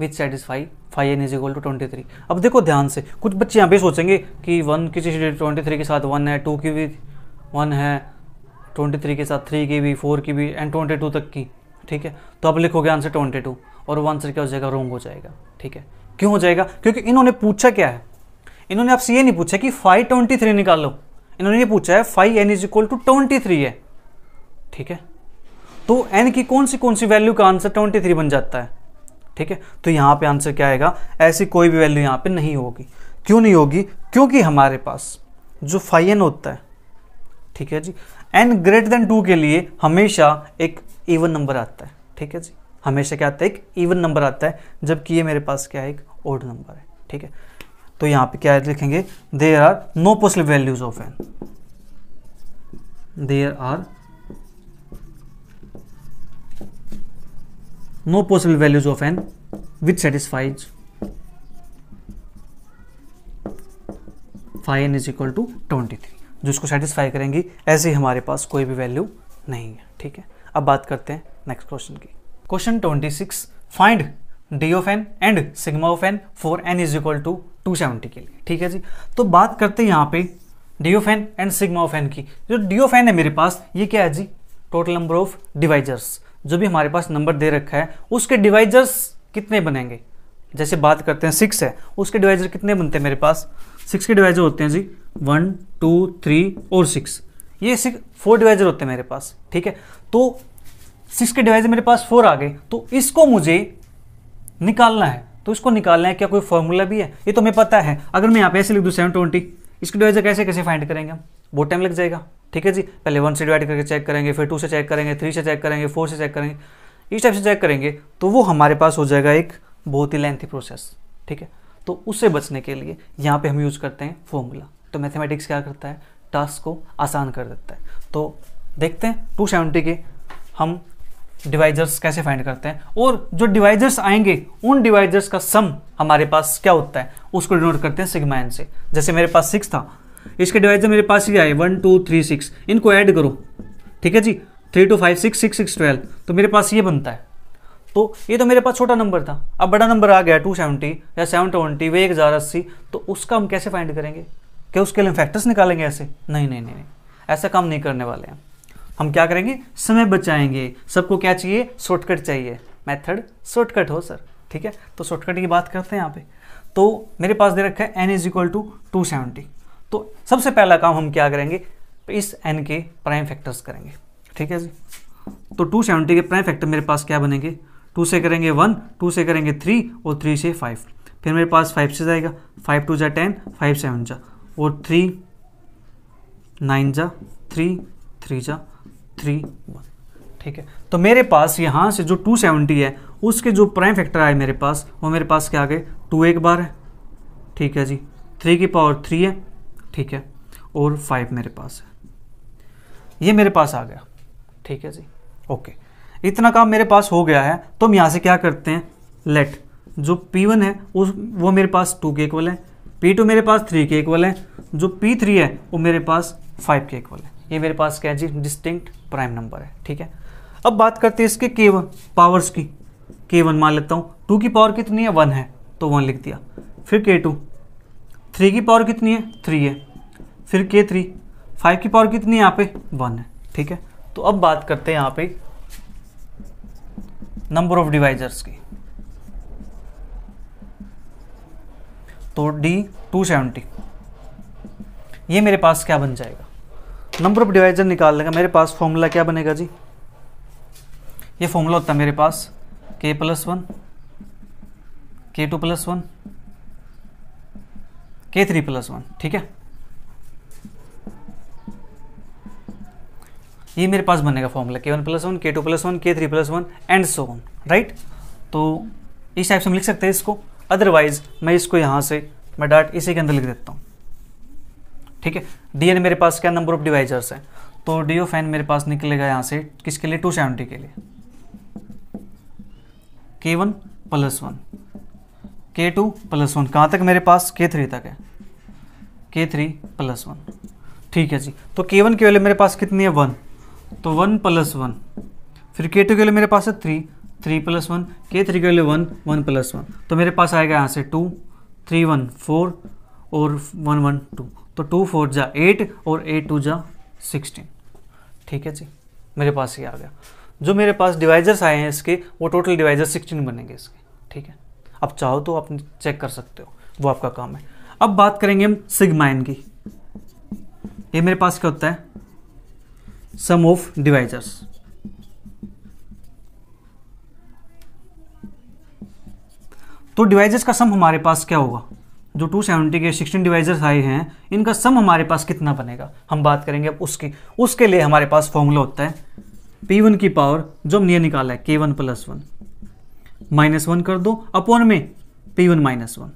[SPEAKER 1] which satisfy phi n is equal to twenty three अब देखो ध्यान से कुछ बच्चे यहाँ पे सोचेंगे कि वन किसी ट्वेंटी थ्री के साथ वन है टू की भी वन है ट्वेंटी थ्री के साथ थ्री की भी फोर की भी एंड ट्वेंटी टू तक की ठीक है तो अब लिखोगे आंसर ट्वेंटी टू और वो आंसर क्या हो जाएगा रोंग हो जाएगा ठीक है क्यों हो जाएगा क्योंकि इन्होंने पूछा क्या है इन्होंने आपसे ये नहीं पूछा कि फाइव ट्वेंटी थ्री निकाल लो इन्होंने ये पूछा है phi n is equal to twenty three है ठीक है तो एन की कौन सी कौन सी वैल्यू का आंसर ट्वेंटी थ्री बन जाता है ठीक है तो यहाँ पे आंसर क्या आएगा ऐसी कोई भी वैल्यू यहाँ पे नहीं होगी क्यों नहीं होगी क्योंकि हमारे पास जो फाइव एन होता है ठीक है जी एन ग्रेटर देन टू के लिए हमेशा एक इवन नंबर आता है ठीक है जी हमेशा क्या आता है एक इवन नंबर आता है जबकि ये मेरे पास क्या है एक ओड नंबर है ठीक है तो यहाँ पे क्या लिखेंगे there are no possible values of n there are no possible values of n which satisfies phi n is equal to twenty three जो सेटिस्फाई करेंगी ऐसे ही हमारे पास कोई भी वैल्यू नहीं है ठीक है अब बात करते हैं नेक्स्ट क्वेश्चन की question twenty six find d of n and sigma of n for n is equal to two seventy के लिए ठीक है जी तो बात करते हैं यहाँ पे d of n and sigma of n की जो डी ऑफ एन है मेरे पास ये क्या है जी टोटल नंबर ऑफ डिवाइजर्स जो भी हमारे पास नंबर दे रखा है उसके डिवाइजर्स कितने बनेंगे जैसे बात करते हैं सिक्स है उसके डिवाइजर कितने बनते हैं मेरे पास सिक्स के डिवाइजर होते हैं जी वन टू थ्री और सिक्स ये सिक्स फोर डिवाइजर होते हैं मेरे पास ठीक है तो सिक्स के डिवाइजर मेरे पास फोर आ गए तो इसको मुझे निकालना है तो इसको निकालना है क्या कोई फॉर्मूला भी है ये तो हमें पता है अगर मैं यहाँ पे ऐसे लिख दूँ सेवन ट्वेंटी इसके डिवाइजर कैसे कैसे फाइंड करेंगे हम बहुत टाइम लग जाएगा ठीक है जी पहले वन से डिवाइड करके चेक करेंगे फिर टू से चेक करेंगे थ्री से चेक करेंगे फोर से चेक करेंगे इस टाइप से चेक करेंगे तो वो हमारे पास हो जाएगा एक बहुत ही लेंथी प्रोसेस ठीक है तो उससे बचने के लिए यहाँ पे हम यूज़ करते हैं फॉर्मूला तो मैथमेटिक्स क्या करता है टास्क को आसान कर देता है तो देखते हैं टू सेवेंटी के हम डिवाइजर्स कैसे फाइंड करते हैं और जो डिवाइजर्स आएंगे उन डिवाइजर्स का सम हमारे पास क्या होता है उसको डिनोट करते हैं सिग्मा एन से जैसे मेरे पास सिक्स था इसके डिवाइजर मेरे पास ही आए वन टू थ्री सिक्स इनको ऐड करो ठीक है जी three two five six six six twelve तो मेरे पास ये बनता है तो ये तो मेरे पास छोटा नंबर था अब बड़ा नंबर आ गया टू सेवेंटी या सेवन ट्वेंटी वे एक हज़ार अस्सी तो उसका हम कैसे फाइंड करेंगे क्या उसके लिए फैक्टर्स निकालेंगे ऐसे नहीं नहीं नहीं नहीं ऐसा काम नहीं करने वाले हैं हम क्या करेंगे समय बचाएंगे सबको क्या चाहिए शॉर्टकट चाहिए मेथड शॉर्टकट हो सर ठीक है तो शॉर्टकट की बात करते हैं यहाँ पे तो मेरे पास दे रखा है n is equal to two seventy तो सबसे पहला काम हम क्या करेंगे तो इस एन के प्राइम फैक्टर्स करेंगे ठीक है जी तो टू सेवेंटी के प्राइम फैक्टर मेरे पास क्या बनेंगे टू से करेंगे वन टू से करेंगे थ्री और थ्री से फाइव फिर मेरे पास फाइव से जाएगा फाइव टू जा टेन फाइव सेवन जा और थ्री नाइन जा थ्री थ्री जा थ्री वन ठीक है तो मेरे पास यहाँ से जो टू सेवेंटी है उसके जो प्राइम फैक्टर आए मेरे पास वो मेरे पास क्या आ गए टू एक बार है ठीक है जी थ्री की पावर थ्री है ठीक है और फाइव मेरे पास है ये मेरे पास आ गया ठीक है जी ओके इतना काम मेरे पास हो गया है तो हम यहाँ से क्या करते हैं लेट जो P1 है उस वो मेरे पास टू के इक्वल है P2 मेरे पास थ्री के इक्वल है जो P3 है वो मेरे पास फाइव के इक्वल है ये मेरे पास क्या है जी डिस्टिंक्ट प्राइम नंबर है ठीक है अब बात करते हैं इसके के वन पावर्स की के वन मान लेता हूँ टू की पावर कितनी है वन है तो वन लिख दिया फिर के टू थ्री की पावर कितनी है थ्री है फिर के थ्री फाइव की पावर कितनी है यहाँ पे वन है ठीक है तो अब बात करते हैं यहाँ पे नंबर ऑफ डिवाइजर्स की तो डी टू सेवेंटी ये मेरे पास क्या बन जाएगा नंबर ऑफ डिवाइजर निकालने का मेरे पास फॉर्मूला क्या बनेगा जी ये फॉर्मूला होता है मेरे पास k plus one k two plus one k three plus one ठीक है ये मेरे पास बनेगा formula k one plus one k two plus one k three plus one and so on right तो इस टाइप से हम लिख सकते हैं इसको अदरवाइज मैं इसको यहां से मैं डाट इसी के अंदर लिख देता हूं ठीक है डी मेरे पास क्या नंबर ऑफ डिवाइजर्स है तो डी ऑफ एन मेरे पास निकलेगा यहां से किसके लिए टू सेवेंटी के लिए k one plus one k two plus one कहाँ तक मेरे पास के थ्री तक है के थ्री प्लस वन ठीक है जी तो के वन के वैल्यू मेरे पास कितनी है वन तो वन प्लस वन फिर के टू के लिए मेरे पास है three three plus one k three के value one one plus one तो मेरे पास आएगा यहाँ से टू थ्री वन फोर और वन वन टू तो टू फोर जा एट और एट टू जा सिक्सटीन ठीक है जी मेरे पास ये आ गया जो मेरे पास डिवाइजर्स आए हैं इसके वो टोटल डिवाइजर सिक्सटीन बनेंगे इसके ठीक है आप चाहो तो आप चेक कर सकते हो वो आपका काम है अब बात करेंगे हम सिग्माइन की ये मेरे पास क्या होता है सम ऑफ डिवाइजर्स तो डिवाइजर्स का सम हमारे पास क्या होगा जो 270 के 16 डिवाइजर्स आए हैं इनका सम हमारे पास कितना बनेगा हम बात करेंगे अब उसकी उसके लिए हमारे पास फॉर्मूला होता है P1 की पावर जो हम निकाला है K1 one plus one minus one कर दो अपॉन में पी वन माइनस वन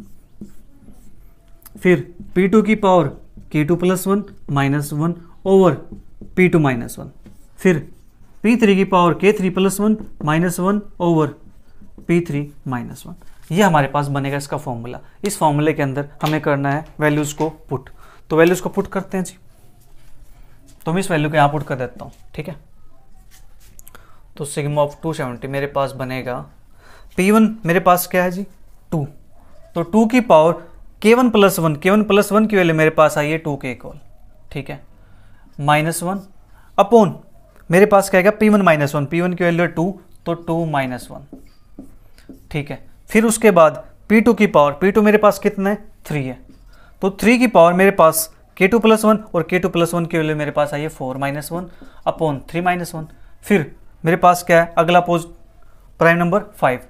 [SPEAKER 1] फिर पी टू की power k two plus one minus one over p two minus one फिर पी थ्री की power k three plus one minus one over p three minus one ये हमारे पास बनेगा इसका फॉर्मूला इस फॉर्मूले के अंदर हमें करना है वैल्यूज़ को पुट तो वैल्यूज़ को पुट करते हैं जी तो मैं इस वैल्यू को यहां पुट कर देता हूं ठीक है तो सिग्मा ऑफ टू सेवेंटी मेरे पास बनेगा पी वन मेरे पास क्या है जी टू तो टू की power k one plus one k one plus one की वैल्यू मेरे पास आई है टू के इक्वल ठीक है माइनस वन अपोन मेरे पास क्या है p one minus one p one की वैल्यू है टू तो टू माइनस वन ठीक है फिर उसके बाद पी टू की पावर पी टू मेरे पास कितना है थ्री है तो थ्री की पावर मेरे पास के टू प्लस वन और के टू प्लस वन की वैल्यू मेरे पास आई है four minus one upon three minus one फिर मेरे पास क्या है अगला पोज प्राइम नंबर फाइव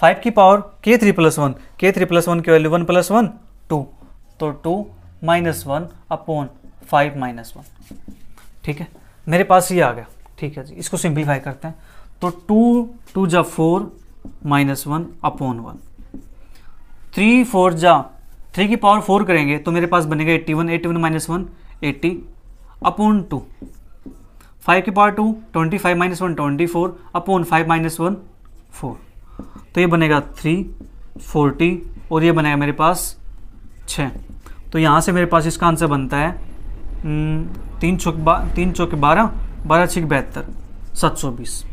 [SPEAKER 1] फाइव की power k three plus one k three plus one की value one plus one two तो two minus one upon five minus one ठीक है मेरे पास ये आ गया ठीक है जी इसको सिंप्लीफाई करते हैं तो टू टू जा four minus one upon one three four जा थ्री की पावर फोर करेंगे तो मेरे पास बनेगा eighty one eighty one minus one eighty upon two five की power two twenty five minus one twenty four upon five minus one four तो ये बनेगा थ्री फोर्टी और ये बनेगा मेरे पास छः तो यहाँ से मेरे पास इसका आंसर बनता है हम्म, तीन चौक तीन चौक बारह बारह छिक बहत्तर सात सौ बीस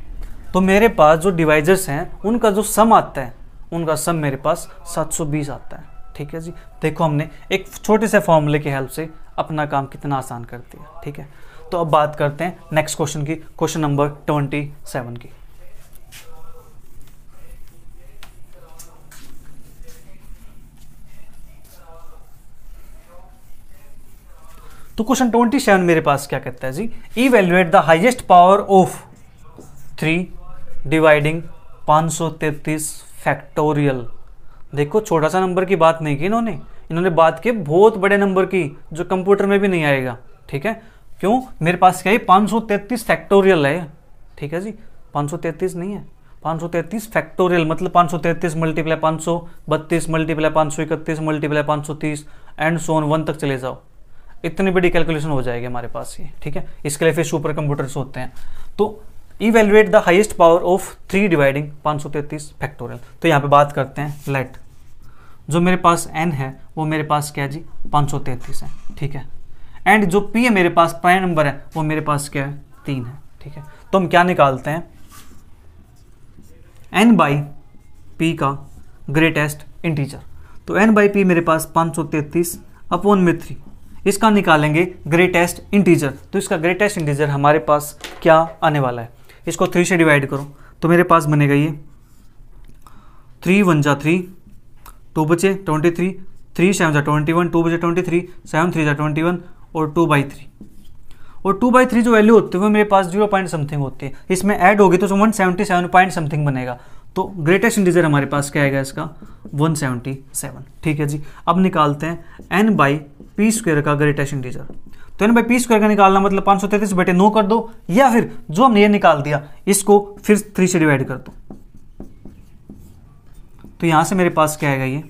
[SPEAKER 1] तो मेरे पास जो डिवाइजर्स हैं उनका जो सम आता है उनका सम मेरे पास सात सौ बीस आता है ठीक है जी देखो हमने एक छोटे से फॉर्मूले की हेल्प से अपना काम कितना आसान कर दिया ठीक है तो अब बात करते हैं नेक्स्ट क्वेश्चन की क्वेश्चन नंबर ट्वेंटी सेवन की तो क्वेश्चन ट्वेंटी सेवन मेरे पास क्या कहता है जी evaluate the highest power of three dividing पाँच सौ तैतीस फैक्टोरियल देखो छोटा सा नंबर की बात नहीं की इन्होंने इन्होंने बात की बहुत बड़े नंबर की जो कंप्यूटर में भी नहीं आएगा ठीक है क्यों मेरे पास क्या है पाँच सौ तैतीस फैक्टोरियल है ठीक है जी पाँच सौ तैतीस नहीं है पाँच सौ तैतीस फैक्टोरियल मतलब पाँच सौ तैतीस मल्टीप्लाई पाँच सौ बत्तीस मल्टीप्लाई पाँच सौ इकतीस मल्टीप्लाई पाँच सौ तीस एंड सोन वन तक चले जाओ इतनी बड़ी कैलकुलेशन हो जाएगी हमारे पास ये ठीक है इसके लिए फिर सुपर कंप्यूटर्स होते हैं तो evaluate the highest power of three dividing पाँच सौ तैतीस फैक्टोरियल तो यहाँ पे बात करते हैं लेट जो मेरे पास एन है वो मेरे पास क्या है जी पाँच सौ तैतीस है ठीक है एंड जो पी है मेरे पास प्राइम नंबर है वो मेरे पास क्या है तीन है ठीक है तो हम क्या निकालते हैं एन बाई पी का ग्रेटेस्ट इंटीजर तो एन बाई पी मेरे पास पाँच सौ तैतीस अपॉन में थ्री इसका निकालेंगे ग्रेटेस्ट इंटीजर तो इसका ग्रेटेस्ट इंटीजर हमारे पास क्या आने वाला है इसको थ्री से डिवाइड करो तो मेरे पास बनेगा ये थ्री वन जा थ्री टू बचे ट्वेंटी थ्री थ्री सेवन जा ट्वेंटी वन टू बचे ट्वेंटी थ्री सेवन थ्री जा ट्वेंटी वन और टू बाई थ्री और टू बाई थ्री जो वैल्यू होती है वो मेरे पास जीरो पॉइंट समथिंग होती है इसमें ऐड होगी तो one seventy seven point something बनेगा तो ग्रेटेस्ट इंटीजर हमारे पास क्या आएगा इसका 177 ठीक है जी अब निकालते हैं एन बाई पी स्क्वेयर का ग्रेटेस्ट इंटीजर तो एन बाई पी स्क्र का निकालना मतलब पाँच सौ तैतीस बेटे नो कर दो या फिर जो हमने ये निकाल दिया इसको फिर थ्री से डिवाइड कर दो तो यहां से मेरे पास क्या आएगा ये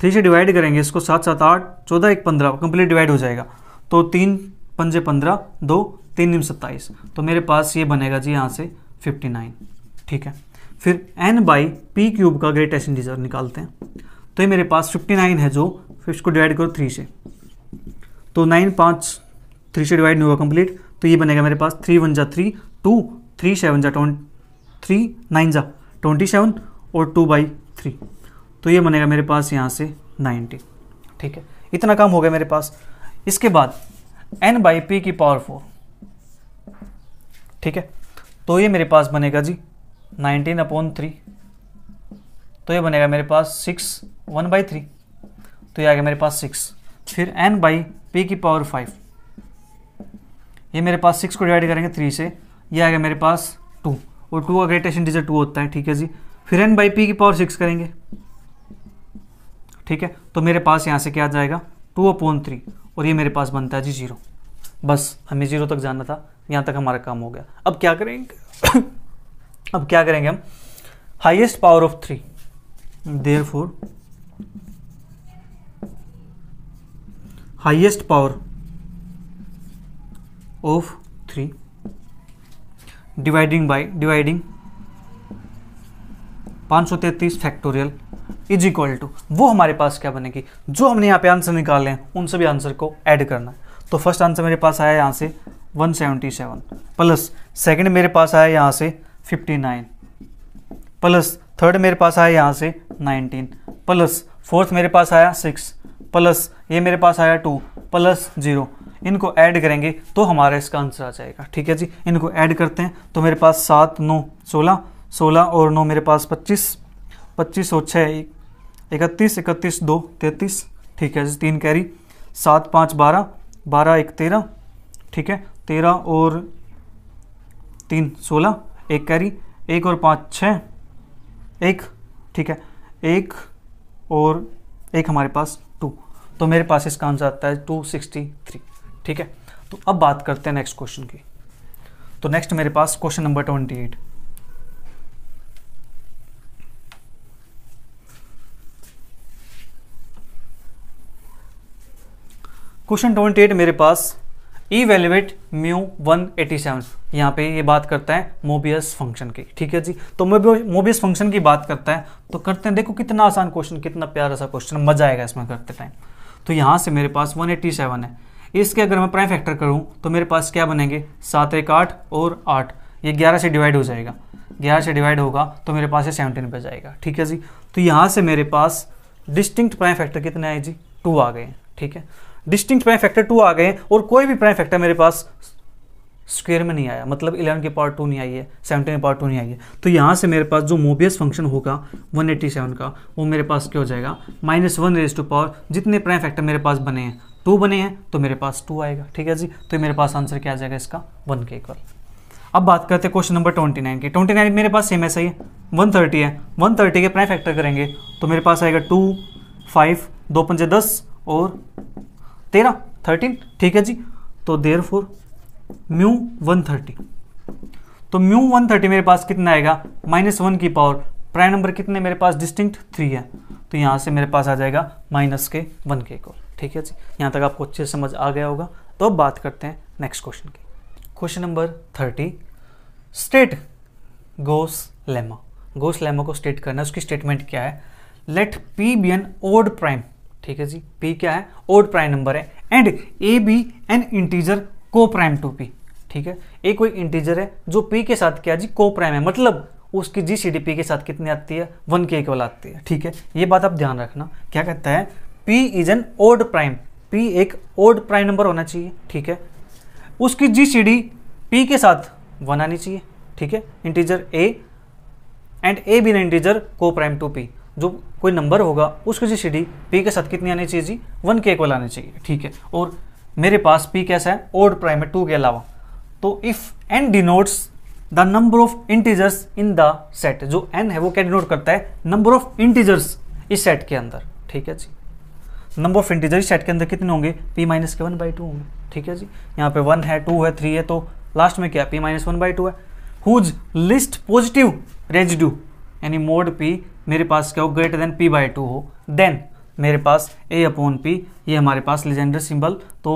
[SPEAKER 1] थ्री से डिवाइड करेंगे इसको सात सात आठ चौदह एक पंद्रह कंप्लीट डिवाइड हो जाएगा तो तीन पंजे पंद्रह दो तीन निम सत्ताईस तो मेरे पास ये बनेगा जी यहाँ से फिफ्टी नाइन ठीक है फिर एन बाई पी क्यूब का ग्रेटेस्ट इंटीजर निकालते हैं तो ये मेरे पास 59 है जो फिर इसको डिवाइड करो थ्री से तो नाइन पाँच थ्री से डिवाइड नहीं होगा कंप्लीट तो ये बनेगा मेरे पास थ्री वन जा थ्री टू थ्री सेवन जा ट्वेंट थ्री नाइन जा ट्वेंटी सेवन और टू बाई थ्री तो ये बनेगा मेरे पास यहाँ से नाइन्टी ठीक है इतना काम हो गया मेरे पास इसके बाद एन बाई पी की पावर फोर ठीक है तो ये मेरे पास बनेगा जी नाइनटीन अपॉन थ्री तो ये बनेगा मेरे पास सिक्स वन बाई थ्री तो ये आ गया मेरे पास सिक्स फिर एन बाई पी की पावर फाइव ये मेरे पास सिक्स को डिवाइड करेंगे थ्री से ये आ गया मेरे पास टू और टू का ग्रेटेशन डिजिट टू होता है ठीक है जी फिर एन बाई पी की पावर सिक्स करेंगे ठीक है तो मेरे पास यहाँ से क्या आ जाएगा टू अपॉन थ्री और ये मेरे पास बनता है जी जीरो बस हमें जीरो तक जाना था यहाँ तक हमारा काम हो गया अब क्या करेंगे अब क्या करेंगे हम highest power of three therefore highest power of three dividing by dividing 533 factorial is equal to वो हमारे पास क्या बनेगी जो हमने यहाँ पे आंसर निकाले हैं उन सभी आंसर को ऐड करना है तो फर्स्ट आंसर मेरे पास आया यहाँ से 177 प्लस सेकंड मेरे पास आया यहाँ से फिफ्टी नाइन प्लस थर्ड मेरे पास आया यहाँ से नाइनटीन प्लस फोर्थ मेरे पास आया सिक्स प्लस ये मेरे पास आया टू प्लस जीरो इनको ऐड करेंगे तो हमारा इसका आंसर आ जाएगा ठीक है जी इनको ऐड करते हैं तो मेरे पास सात नौ सोलह सोलह और नौ मेरे पास पच्चीस पच्चीस और छः इकतीस इकतीस दो तैतीस ठीक है जी तीन कैरी सात पाँच बारह बारह एक तेरह ठीक है तेरह और तीन सोलह एक कैरी एक और पाँच छः एक ठीक है एक और एक हमारे पास टू तो मेरे पास इसका आंसर आता है टू सिक्सटी थ्री ठीक है तो अब बात करते हैं नेक्स्ट क्वेश्चन की तो नेक्स्ट मेरे पास question number twenty eight question twenty eight मेरे पास ई evaluate mu one eighty seven यहाँ पे ये बात करता है मोबियस फंक्शन की ठीक है जी तो मोबियस फंक्शन की बात करता है तो करते हैं देखो कितना आसान क्वेश्चन कितना प्यारा सा क्वेश्चन मजा आएगा इसमें करते टाइम तो यहाँ से मेरे पास 187 है इसके अगर मैं प्राइम फैक्टर करूँ तो मेरे पास क्या बनेंगे सात एक आठ और आठ ये ग्यारह से डिवाइड हो जाएगा ग्यारह से डिवाइड होगा तो मेरे पास ये सेवनटीन पर जाएगा ठीक है जी तो यहाँ से मेरे पास डिस्टिंक्ट प्राइम फैक्टर कितने आए जी टू आ गए ठीक है डिस्टिंक्ट प्राइम फैक्टर टू आ गए और कोई भी प्राइम फैक्टर मेरे पास स्क्वेयर में नहीं आया मतलब इलेवन की पावर टू नहीं आई है सेवनटीन की पावर टू नहीं आई है तो यहाँ से मेरे पास जो मोबियस फंक्शन होगा 187 का वो मेरे पास क्या हो जाएगा minus one raise to power जितने प्राइम फैक्टर मेरे पास बने हैं टू बने हैं तो मेरे पास टू आएगा ठीक है जी तो मेरे पास आंसर क्या आ जाएगा इसका वन के इक्वल अब बात करते हैं क्वेश्चन नंबर ट्वेंटी नाइन की ट्वेंटी नाइन मेरे पास सेम ऐसा ही है वन थर्टी है वन थर्टी के प्राइम फैक्टर करेंगे तो मेरे पास आएगा टू फाइव दो पंजे दस और तेरह थर्टीन ठीक है जी तो therefore mu one thirty तो म्यू वन थर्टी मेरे पास कितना आएगा माइनस वन की पावर प्राइम नंबर कितने मेरे पास डिस्टिंक्ट थ्री है तो यहाँ से मेरे पास आ जाएगा माइनस के वन के को ठीक है जी यहाँ तक आपको अच्छे समझ आ गया होगा तो अब बात करते हैं नेक्स्ट क्वेश्चन की question number thirty state Gauss lemma Gauss lemma को स्टेट करना है उसकी स्टेटमेंट क्या है let p be an odd prime ठीक है जी पी क्या है ओड प्राइम नंबर है and a be an integer को प्राइम टू पी ठीक है एक कोई इंटीजर है जो पी के साथ क्या जी को प्राइम है मतलब उसकी जी सी डी पी के साथ कितनी आती है वन के इक्वल आती है ठीक है ये बात आप ध्यान रखना क्या कहता है p is an odd prime p एक ओड प्राइम नंबर होना चाहिए ठीक है उसकी जी सी डी पी के साथ वन आनी चाहिए ठीक है integer a and a be an integer को प्राइम टू पी जो कोई नंबर होगा उसकी जी सी डी पी के साथ कितनी आनी चाहिए जी वन के इक्वल आनी चाहिए ठीक है और मेरे पास पी कैसा है ओड प्राइम है टू के अलावा तो if n denotes the number of integers in the set जो एन है वो क्या डिनोट करता है नंबर ऑफ इंटीजर्स इस सेट के अंदर ठीक है जी नंबर ऑफ इंटीजर इस सेट के अंदर कितने होंगे पी माइनस के वन बाई टू होंगे ठीक है जी यहाँ पे वन है टू है थ्री है तो लास्ट में क्या p minus one by two है हुज लिस्ट पॉजिटिव रेजिड्यू यानी मोड पी मेरे पास क्या हो greater than p by two हो देन मेरे पास ए अपॉन पी ये हमारे पास लेजेंडर सिंबल तो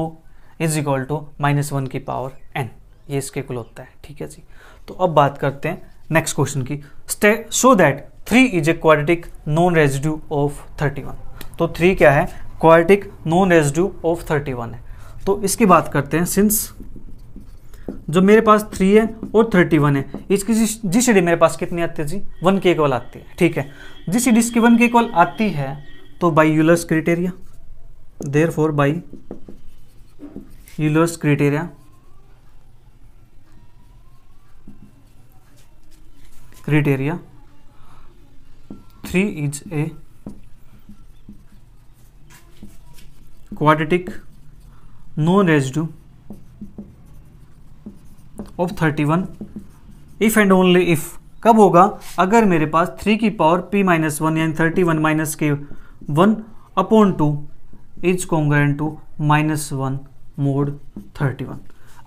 [SPEAKER 1] is equal to minus one की पावर एन ये इसके कुल होता है ठीक है जी तो अब बात करते हैं नेक्स्ट क्वेश्चन की स्टे so that three is a quadratic non residue of thirty one तो थ्री क्या है quadratic non residue of thirty one है तो इसकी बात करते हैं सिंस जो मेरे पास थ्री है और थर्टी वन है इसकी जिस जी डी मेरे पास कितनी आती है जी वन के इक्वल आती है ठीक है जी डी इसकी वन के इक्वल आती है तो by Euler's criteria therefore by Euler's criteria criteria three is a a quadratic known of thirty one if and only if कब होगा अगर मेरे पास थ्री की पावर पी माइनस वन यानी वन माइनस के one upon two is congruent to minus one mod thirty one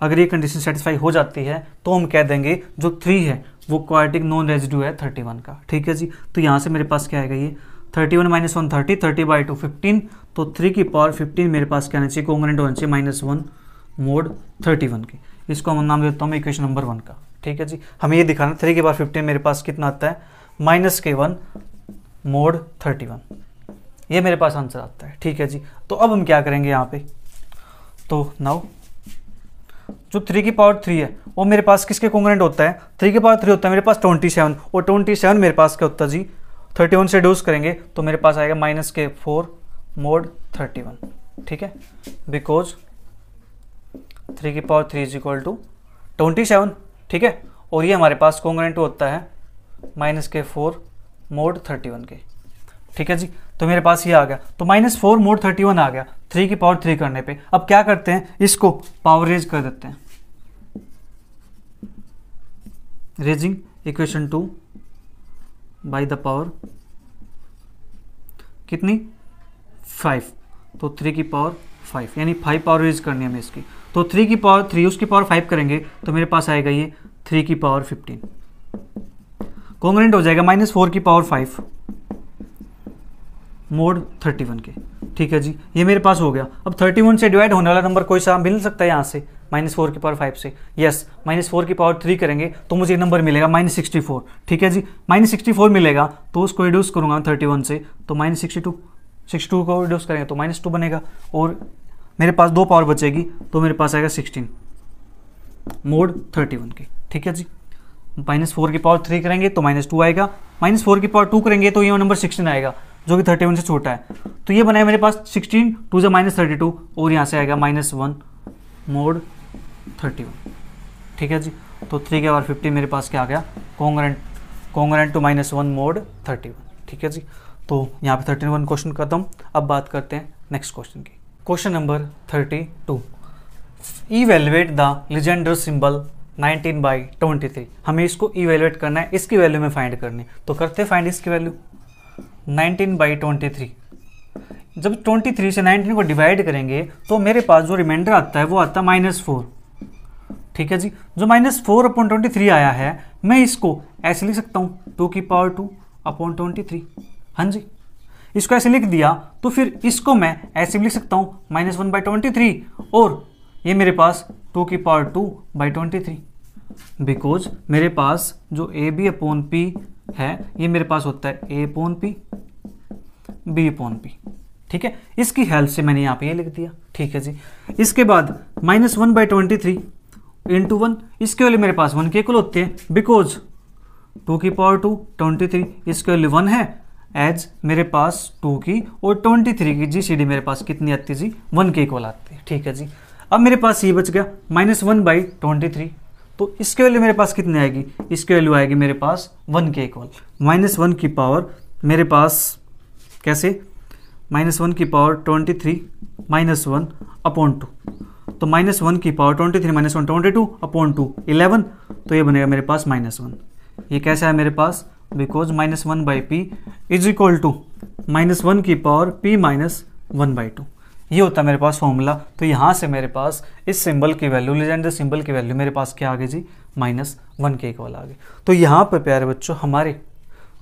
[SPEAKER 1] अगर ये कंडीशन सेटिस्फाई हो जाती है तो हम कह देंगे जो थ्री है वो क्वाटिक नॉन रेजिड्यू है थर्टी वन का ठीक है जी तो यहाँ से मेरे पास क्या आएगा ये thirty one minus one thirty thirty by two fifteen तो थ्री की पावर फिफ्टीन मेरे पास क्या आना चाहिए कॉन्ग्रेंट होना चाहिए minus one mod thirty one के इसको हम नाम देता हूँ इक्वेशन नंबर वन का ठीक है जी हमें ये दिखाना थ्री के पावर फिफ्टीन मेरे पास कितना आता है माइनस के वन मोड थर्टी वन ये मेरे पास आंसर आता है ठीक है जी तो अब हम क्या करेंगे यहाँ पे तो नाउ जो थ्री की पावर थ्री है वो मेरे पास किसके कॉन्ग्रेंट होता है थ्री के पावर थ्री होता है मेरे पास ट्वेंटी सेवन और ट्वेंटी सेवन मेरे पास क्या होता है जी थर्टी वन से ड्यूस करेंगे तो मेरे पास आएगा माइनस के फोर मोड थर्टी वन ठीक है बिकॉज थ्री की power three is equal to twenty seven ठीक है और ये हमारे पास कॉन्ग्रेंट होता है माइनस के फोर मोड थर्टी वन के ठीक है जी तो मेरे पास ये आ गया तो minus four mod thirty one आ गया थ्री की पावर थ्री करने पे अब क्या करते हैं इसको पावर रेज कर देते हैं raising equation to by the power कितनी फाइव तो थ्री की पावर फाइव यानी फाइव पावर रेज करनी है हमें इसकी तो थ्री की पावर थ्री उसकी पावर फाइव करेंगे तो मेरे पास आएगा ये थ्री की पावर फिफ्टीन कॉन्ग्रेंट हो जाएगा माइनस फोर की पावर फाइव मोड 31 के ठीक है जी ये मेरे पास हो गया अब 31 से डिवाइड होने वाला नंबर कोई सा मिल सकता है यहाँ से माइनस फोर की पावर फाइव से यस माइनस फोर की पावर थ्री करेंगे तो मुझे नंबर मिलेगा माइनस सिक्सटी फोर ठीक है जी माइनस सिक्सटी फोर मिलेगा तो उसको रिड्यूस करूँगा थर्टी वन से तो minus sixty two sixty two को रिड्यूस करेंगे तो माइनस टू बनेगा और मेरे पास दो पावर बचेगी तो मेरे पास आएगा सिक्सटीन मोड थर्टी वन की ठीक है जी माइनस फोर की पावर थ्री करेंगे तो माइनस टू आएगा माइनस फोर की पावर टू करेंगे तो ये नंबर सिक्सटीन आएगा जो कि थर्टी वन से छोटा है तो ये बनाया मेरे पास सिक्सटीन टू जो माइनस थर्टी टू और यहाँ से आएगा minus one mod thirty one ठीक है जी तो थ्री के पावर फिफ्टी मेरे पास क्या आ गया congruent congruent to minus one mod thirty one ठीक है जी तो यहाँ पे थर्टी वन क्वेश्चन खत्म अब बात करते हैं नेक्स्ट क्वेश्चन की question number thirty two evaluate the Legendre symbol 19 by three हमें इसको इवेलुएट करना है इसकी वैल्यू में फाइंड करनी है तो करते फाइंड इसकी वैल्यू 19 बाई ट्वेंटी थ्री जब 23 से 19 को डिवाइड करेंगे तो मेरे पास जो रिमाइंडर आता है वो आता है माइनस फोर ठीक है जी जो minus four upon twenty three आया है मैं इसको ऐसे लिख सकता हूँ टू की power two upon twenty three हाँ जी इसको ऐसे लिख दिया तो फिर इसको मैं ऐसे भी लिख सकता हूँ minus one by twenty three और ये मेरे पास टू की power two by twenty three because मेरे पास जो ए बी अपॉन पी है ये मेरे पास होता है a upon p b upon p ठीक है इसकी हेल्प से मैंने यहाँ पे ये लिख दिया ठीक है जी इसके बाद minus one by twenty three into one इसके वाले मेरे पास वन के कुल होते हैं बिकॉज टू की पावर टू ट्वेंटी थ्री इसके वाले वन है एज मेरे पास टू की और ट्वेंटी थ्री की जी सी मेरे पास कितनी आती है जी वन के इक्वल आती है ठीक है जी अब मेरे पास ये बच गया minus one by twenty three तो इसके वैल्यू मेरे पास कितनी आएगी इसकी वैल्यू आएगी मेरे पास वन के इक्वल माइनस वन की पावर मेरे पास कैसे माइनस वन की power twenty three minus one upon two तो माइनस वन की power twenty three minus one twenty two upon two eleven तो ये बनेगा मेरे पास माइनस वन ये कैसे आया मेरे पास because minus one by p is equal to minus one की power p minus one by two ये होता है मेरे पास फॉर्मूला तो यहाँ से मेरे पास इस सिंबल की वैल्यू ले जाने सिंबल की वैल्यू मेरे पास क्या आ गई जी माइनस वन के इक्वल आ गए तो यहाँ पर प्यारे बच्चों हमारे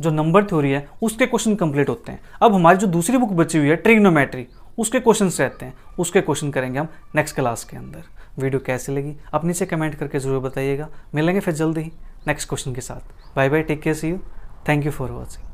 [SPEAKER 1] जो नंबर थ्योरी है उसके क्वेश्चन कंप्लीट होते हैं अब हमारी जो दूसरी बुक बची हुई है ट्रिग्नोमेट्री उसके क्वेश्चन रहते हैं उसके क्वेश्चन करेंगे हम नेक्स्ट क्लास के अंदर वीडियो कैसी लगी आप नीचे कमेंट करके ज़रूर बताइएगा मिलेंगे फिर जल्दी ही नेक्स्ट क्वेश्चन के साथ bye bye take care see you thank you for watching